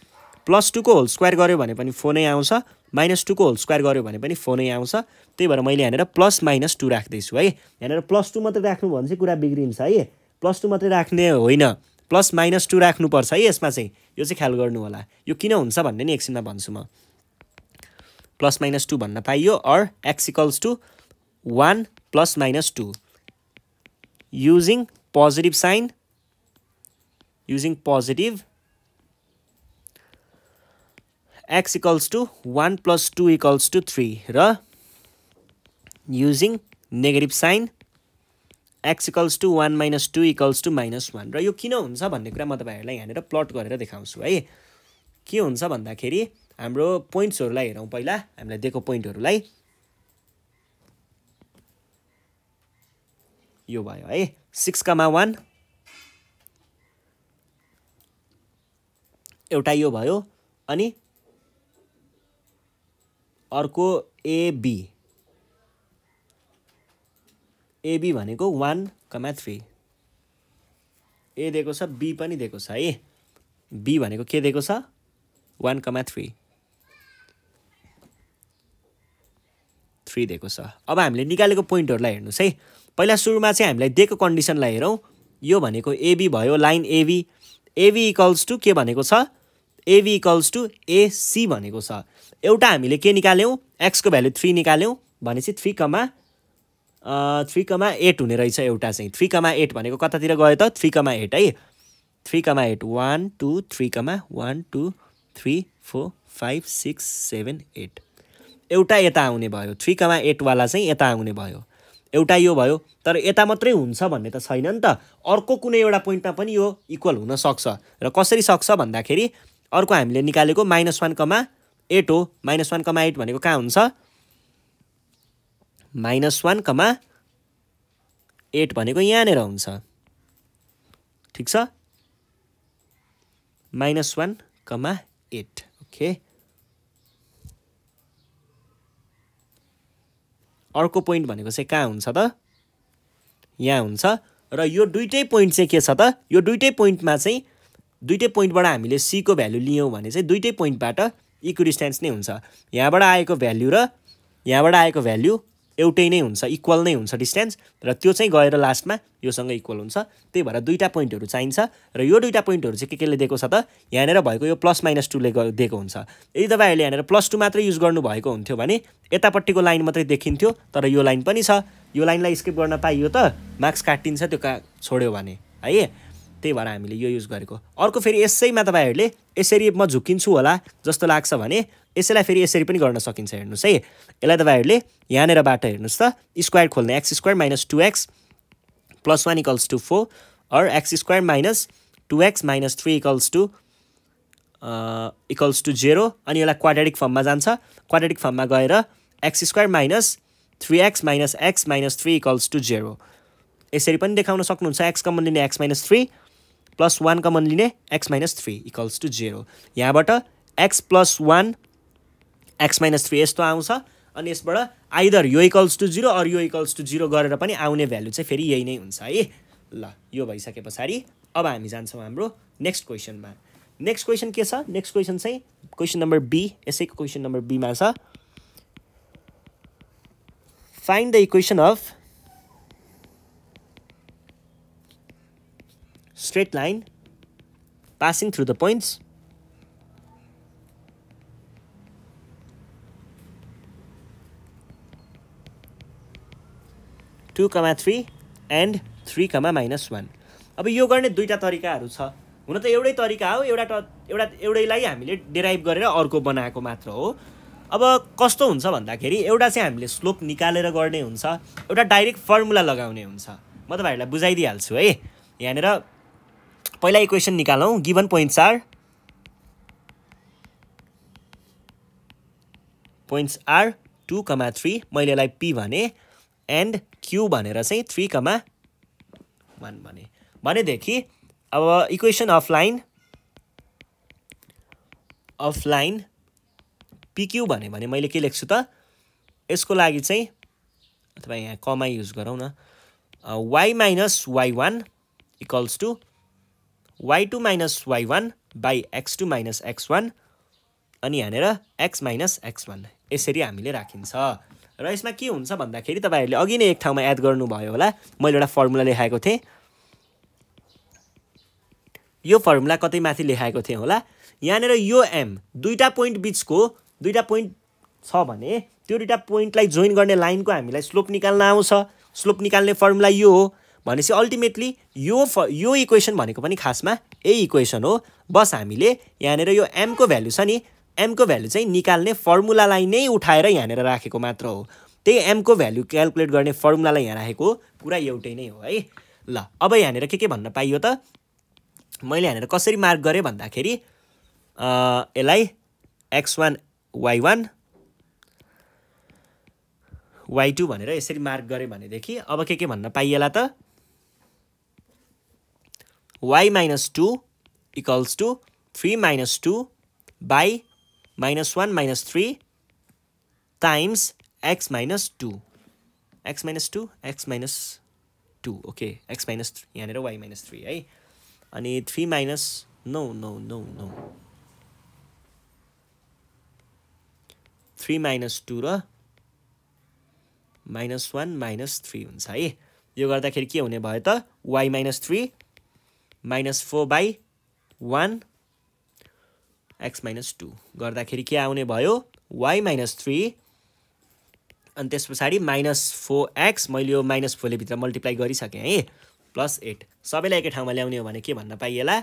प्लस टूको होल स्क्वायर गऱ्यो भने पनि फोनै आउँछ माइनस टूको होल स्क्वायर गऱ्यो भने पनि फोनै आउँछ त्यही भएर मैले यहाँनिर प्लस माइनस टू राख्दैछु है यहाँनिर प्लस टू मात्रै राख्नु भने चाहिँ कुरा बिग्रिन्छ है प्लस टू मात्रै राख्ने होइन प्लस माइनस टू राख्नुपर्छ है यसमा चाहिँ यो चाहिँ ख्याल गर्नु होला यो किन हुन्छ भन्ने नि एकछिनमा भन्छु म प्लस माइनस टू भन्न पाइयो अर x equals to one plus minus two using positive sign using positive x equals to one plus two equals to three र using negative sign x equals to one minus two equals to minus one र यो किन हुन्छ भन्ने कुरा म तपाईँहरूलाई यहाँनिर प्लट गरेर देखाउँछु है के हुन्छ भन्दाखेरि हाम्रो पोइन्ट्सहरूलाई हेरौँ पहिला हामीलाई दिएको पोइन्टहरूलाई यो भयो है सिक्स कमा वान एउटा यो भयो अनि अर्को एबी एबी भनेको वान कमा थ्री ए दिएको छ बी पनि दिएको छ है बी भनेको के दिएको छ वान कमा थ्री थ्री दिएको छ अब हामीले निकालेको पोइन्टहरूलाई हेर्नुहोस् है पहिला सुरुमा चाहिँ हामीलाई दिएको कन्डिसनलाई हेरौँ यो भनेको एबी भयो line AB AB equals to के भनेको छ एबी इक्वल्स टु एसी भनेको छ एउटा हामीले के निकाल्यौँ एक्सको भ्यालु थ्री निकाल्यौँ भनेपछि three comma three comma eight हुने रहेछ एउटा चाहिँ थ्री कमा एट भनेको कतातिर गयो त थ्री कमा एट है three comma eight one two three comma one two three four five six seven eight एउटा यता आउने भयो थ्री कमा एटवाला चाहिँ यता आउने भयो एउटा यो भयो तर यता मात्रै हुन्छ भन्ने त छैन नि त अर्को कुनै एउटा पोइन्टमा पनि यो इक्वल हुनसक्छ र कसरी सक्छ भन्दाखेरि अर्को हामीले निकालेको माइनस वान कमा एट हो माइनस वान कमा एट भनेको कहाँ हुन्छ माइनस वान कमा एट भनेको यहाँनिर हुन्छ ठिक छ minus one comma eight okay अर्को पोइन्ट भनेको चाहिँ कहाँ हुन्छ त यहाँ हुन्छ र यो दुइटै पोइन्ट चाहिँ के छ त यो दुइटै पोइन्टमा चाहिँ दुइटै पोइन्टबाट हामीले सीको भ्यालु लियौँ भने चाहिँ दुइटै पोइन्टबाट इक्विडिस्टेन्स नै हुन्छ यहाँबाट आएको भ्याल्यु र यहाँबाट आएको भ्याल्यु एउटै नै हुन्छ इक्वल नै हुन्छ डिस्टेन्स र त्यो चाहिँ गएर लास्टमा योसँग इक्वल हुन्छ त्यही भएर दुईवटा पोइन्टहरू चाहिन्छ र यो दुईवटा पोइन्टहरू चाहिँ के केले दिएको छ त यहाँनिर भएको यो प्लस माइनस टूले दिएको हुन्छ यदि तपाईँहरूले यहाँनिर प्लस टू मात्रै युज गर्नुभएको हुन्थ्यो भने यतापट्टिको लाइन मात्रै देखिन्थ्यो तर यो लाइन पनि छ यो लाइनलाई स्किप गर्न पाइयो त मार्क्स काटिन्छ त्यो का छोड्यो भने है त्यही भएर हामीले यो युज गरेको अर्को फेरि यसैमा तपाईँहरूले यसरी म झुक्किन्छु होला जस्तो लाग्छ भने यसैलाई फेरि यसरी पनि गर्न सकिन्छ हेर्नुहोस् है यसलाई तपाईँहरूले यहाँनिर बाटो हेर्नुहोस् त स्क्वायर खोल्ने x square minus two x plus one equals to four अर x square minus two x minus three equals to equals to zero अनि यसलाई क्वाड्रेटिक फर्ममा जान्छ क्वाड्रेटिक फर्ममा गएर x square minus three x minus x minus three equals to zero यसरी पनि देखाउन सक्नुहुन्छ एक्स कमन लिने x minus three plus one common लिने x minus three equals to zero यहाँबाट x plus one x minus three यस्तो आउँछ अनि यसबाट आइदर यो इक्वल्स टु जिरो अरू यो इक्वल्स टु जिरो गरेर पनि आउने भ्यालु चाहिँ फेरि यही नै हुन्छ है ल यो भइसके पछाडि अब हामी जान्छौँ हाम्रो नेक्स्ट क्वेसनमा नेक्स्ट क्वेसन के छ नेक्स्ट क्वेसन चाहिँ क्वेसन नम्बर बी यसैको क्वेसन नम्बर बीमा छ find the equation of straight line passing through the points. Two comma three and three comma minus one अब यो गर्ने दुईवटा तरिकाहरू छ हुन त एउटै तरिका हो एउटा एउटा एउटैलाई हामीले डेराइभ गरेर अर्को बनाएको मात्र हो अब कस्तो हुन्छ भन्दाखेरि एउटा चाहिँ हामीले स्लोप निकालेर गर्ने हुन्छ एउटा डाइरेक्ट फर्मुला लगाउने हुन्छ म तपाईँहरूलाई बुझाइदिइहाल्छु है यहाँनिर पहिला इक्वेसन निकालौँ given points are points are two comma three मैले यसलाई पी भने एन्ड क्यू भनेर चाहिँ थ्री कमा वान भने भनेदेखि अब equation of line of line PQ भने भने मैले के लेख्छु त यसको लागि चाहिँ अथवा यहाँ कमा युज गरौँ न y minus y one equals to y two minus why one by x two minus x one अनि यहाँनिर एक्स माइनस एक्स वान यसरी हामीले राखिन्छ र यसमा के हुन्छ भन्दाखेरि तपाईँहरूले अघि नै एक ठाउँमा एड गर्नुभयो होला मैले एउटा फर्मुला लेखाएको थिएँ यो फर्मुला कतै माथि लेखाएको थिएँ होला यहाँनिर यो एम दुईवटा पोइन्ट बिचको दुईवटा पोइन्ट छ भने त्यो दुईवटा पोइन्टलाई जोइन गर्ने लाइनको हामीलाई स्लोप निकाल्न आउँछ स्लोप निकाल्ने फर्मुला यो हो भनेपछि अल्टिमेटली यो फ यो इक्वेसन भनेको पनि खासमा यही इक्वेसन हो बस हामीले यहाँनिर यो एमको भ्यालु छ नि एमको भ्यालु चाहिँ निकाल्ने फर्मुलालाई नै उठाएर यहाँनिर राखेको मात्र हो त्यही एमको भ्यालु क्यालकुलेट गर्ने फर्मुलालाई यहाँ राखेको पुरा एउटै नै हो है ल अब यहाँनिर के के भन्न पाइयो त मैले यहाँनिर कसरी मार्क गरेँ भन्दाखेरि यसलाई x one y one why two भनेर यसरी मार्क गरेँ भनेदेखि अब के के भन्न पाइएला त y minus two equals to three minus two by minus one minus three times x minus two x minus two x minus two okay x minus three यहाँनिर वाई माइनस थ्री है अनि three minus no no no no three minus two र minus one minus three हुन्छ है यो गर्दाखेरि के हुने भयो त y minus three minus four by one x minus two गर्दाखेरि के आउने भयो वाइ माइनस थ्री अनि त्यस पछाडि माइनस फोर एक्स मैले यो माइनस फोरले भित्र मल्टिप्लाई गरिसकेँ है प्लस एट सबैलाई एकै ठाउँमा ल्याउने हो भने के भन्न पाइएला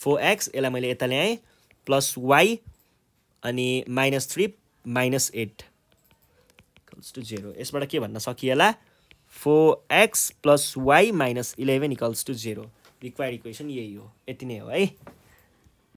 फोर एक्स यसलाई मैले यता ल्याएँ प्लस वाइ अनि minus three minus eight equals to zero यसबाट के भन्न सकिएला four x plus y minus eleven equals to zero required equation यही हो यति नै हो है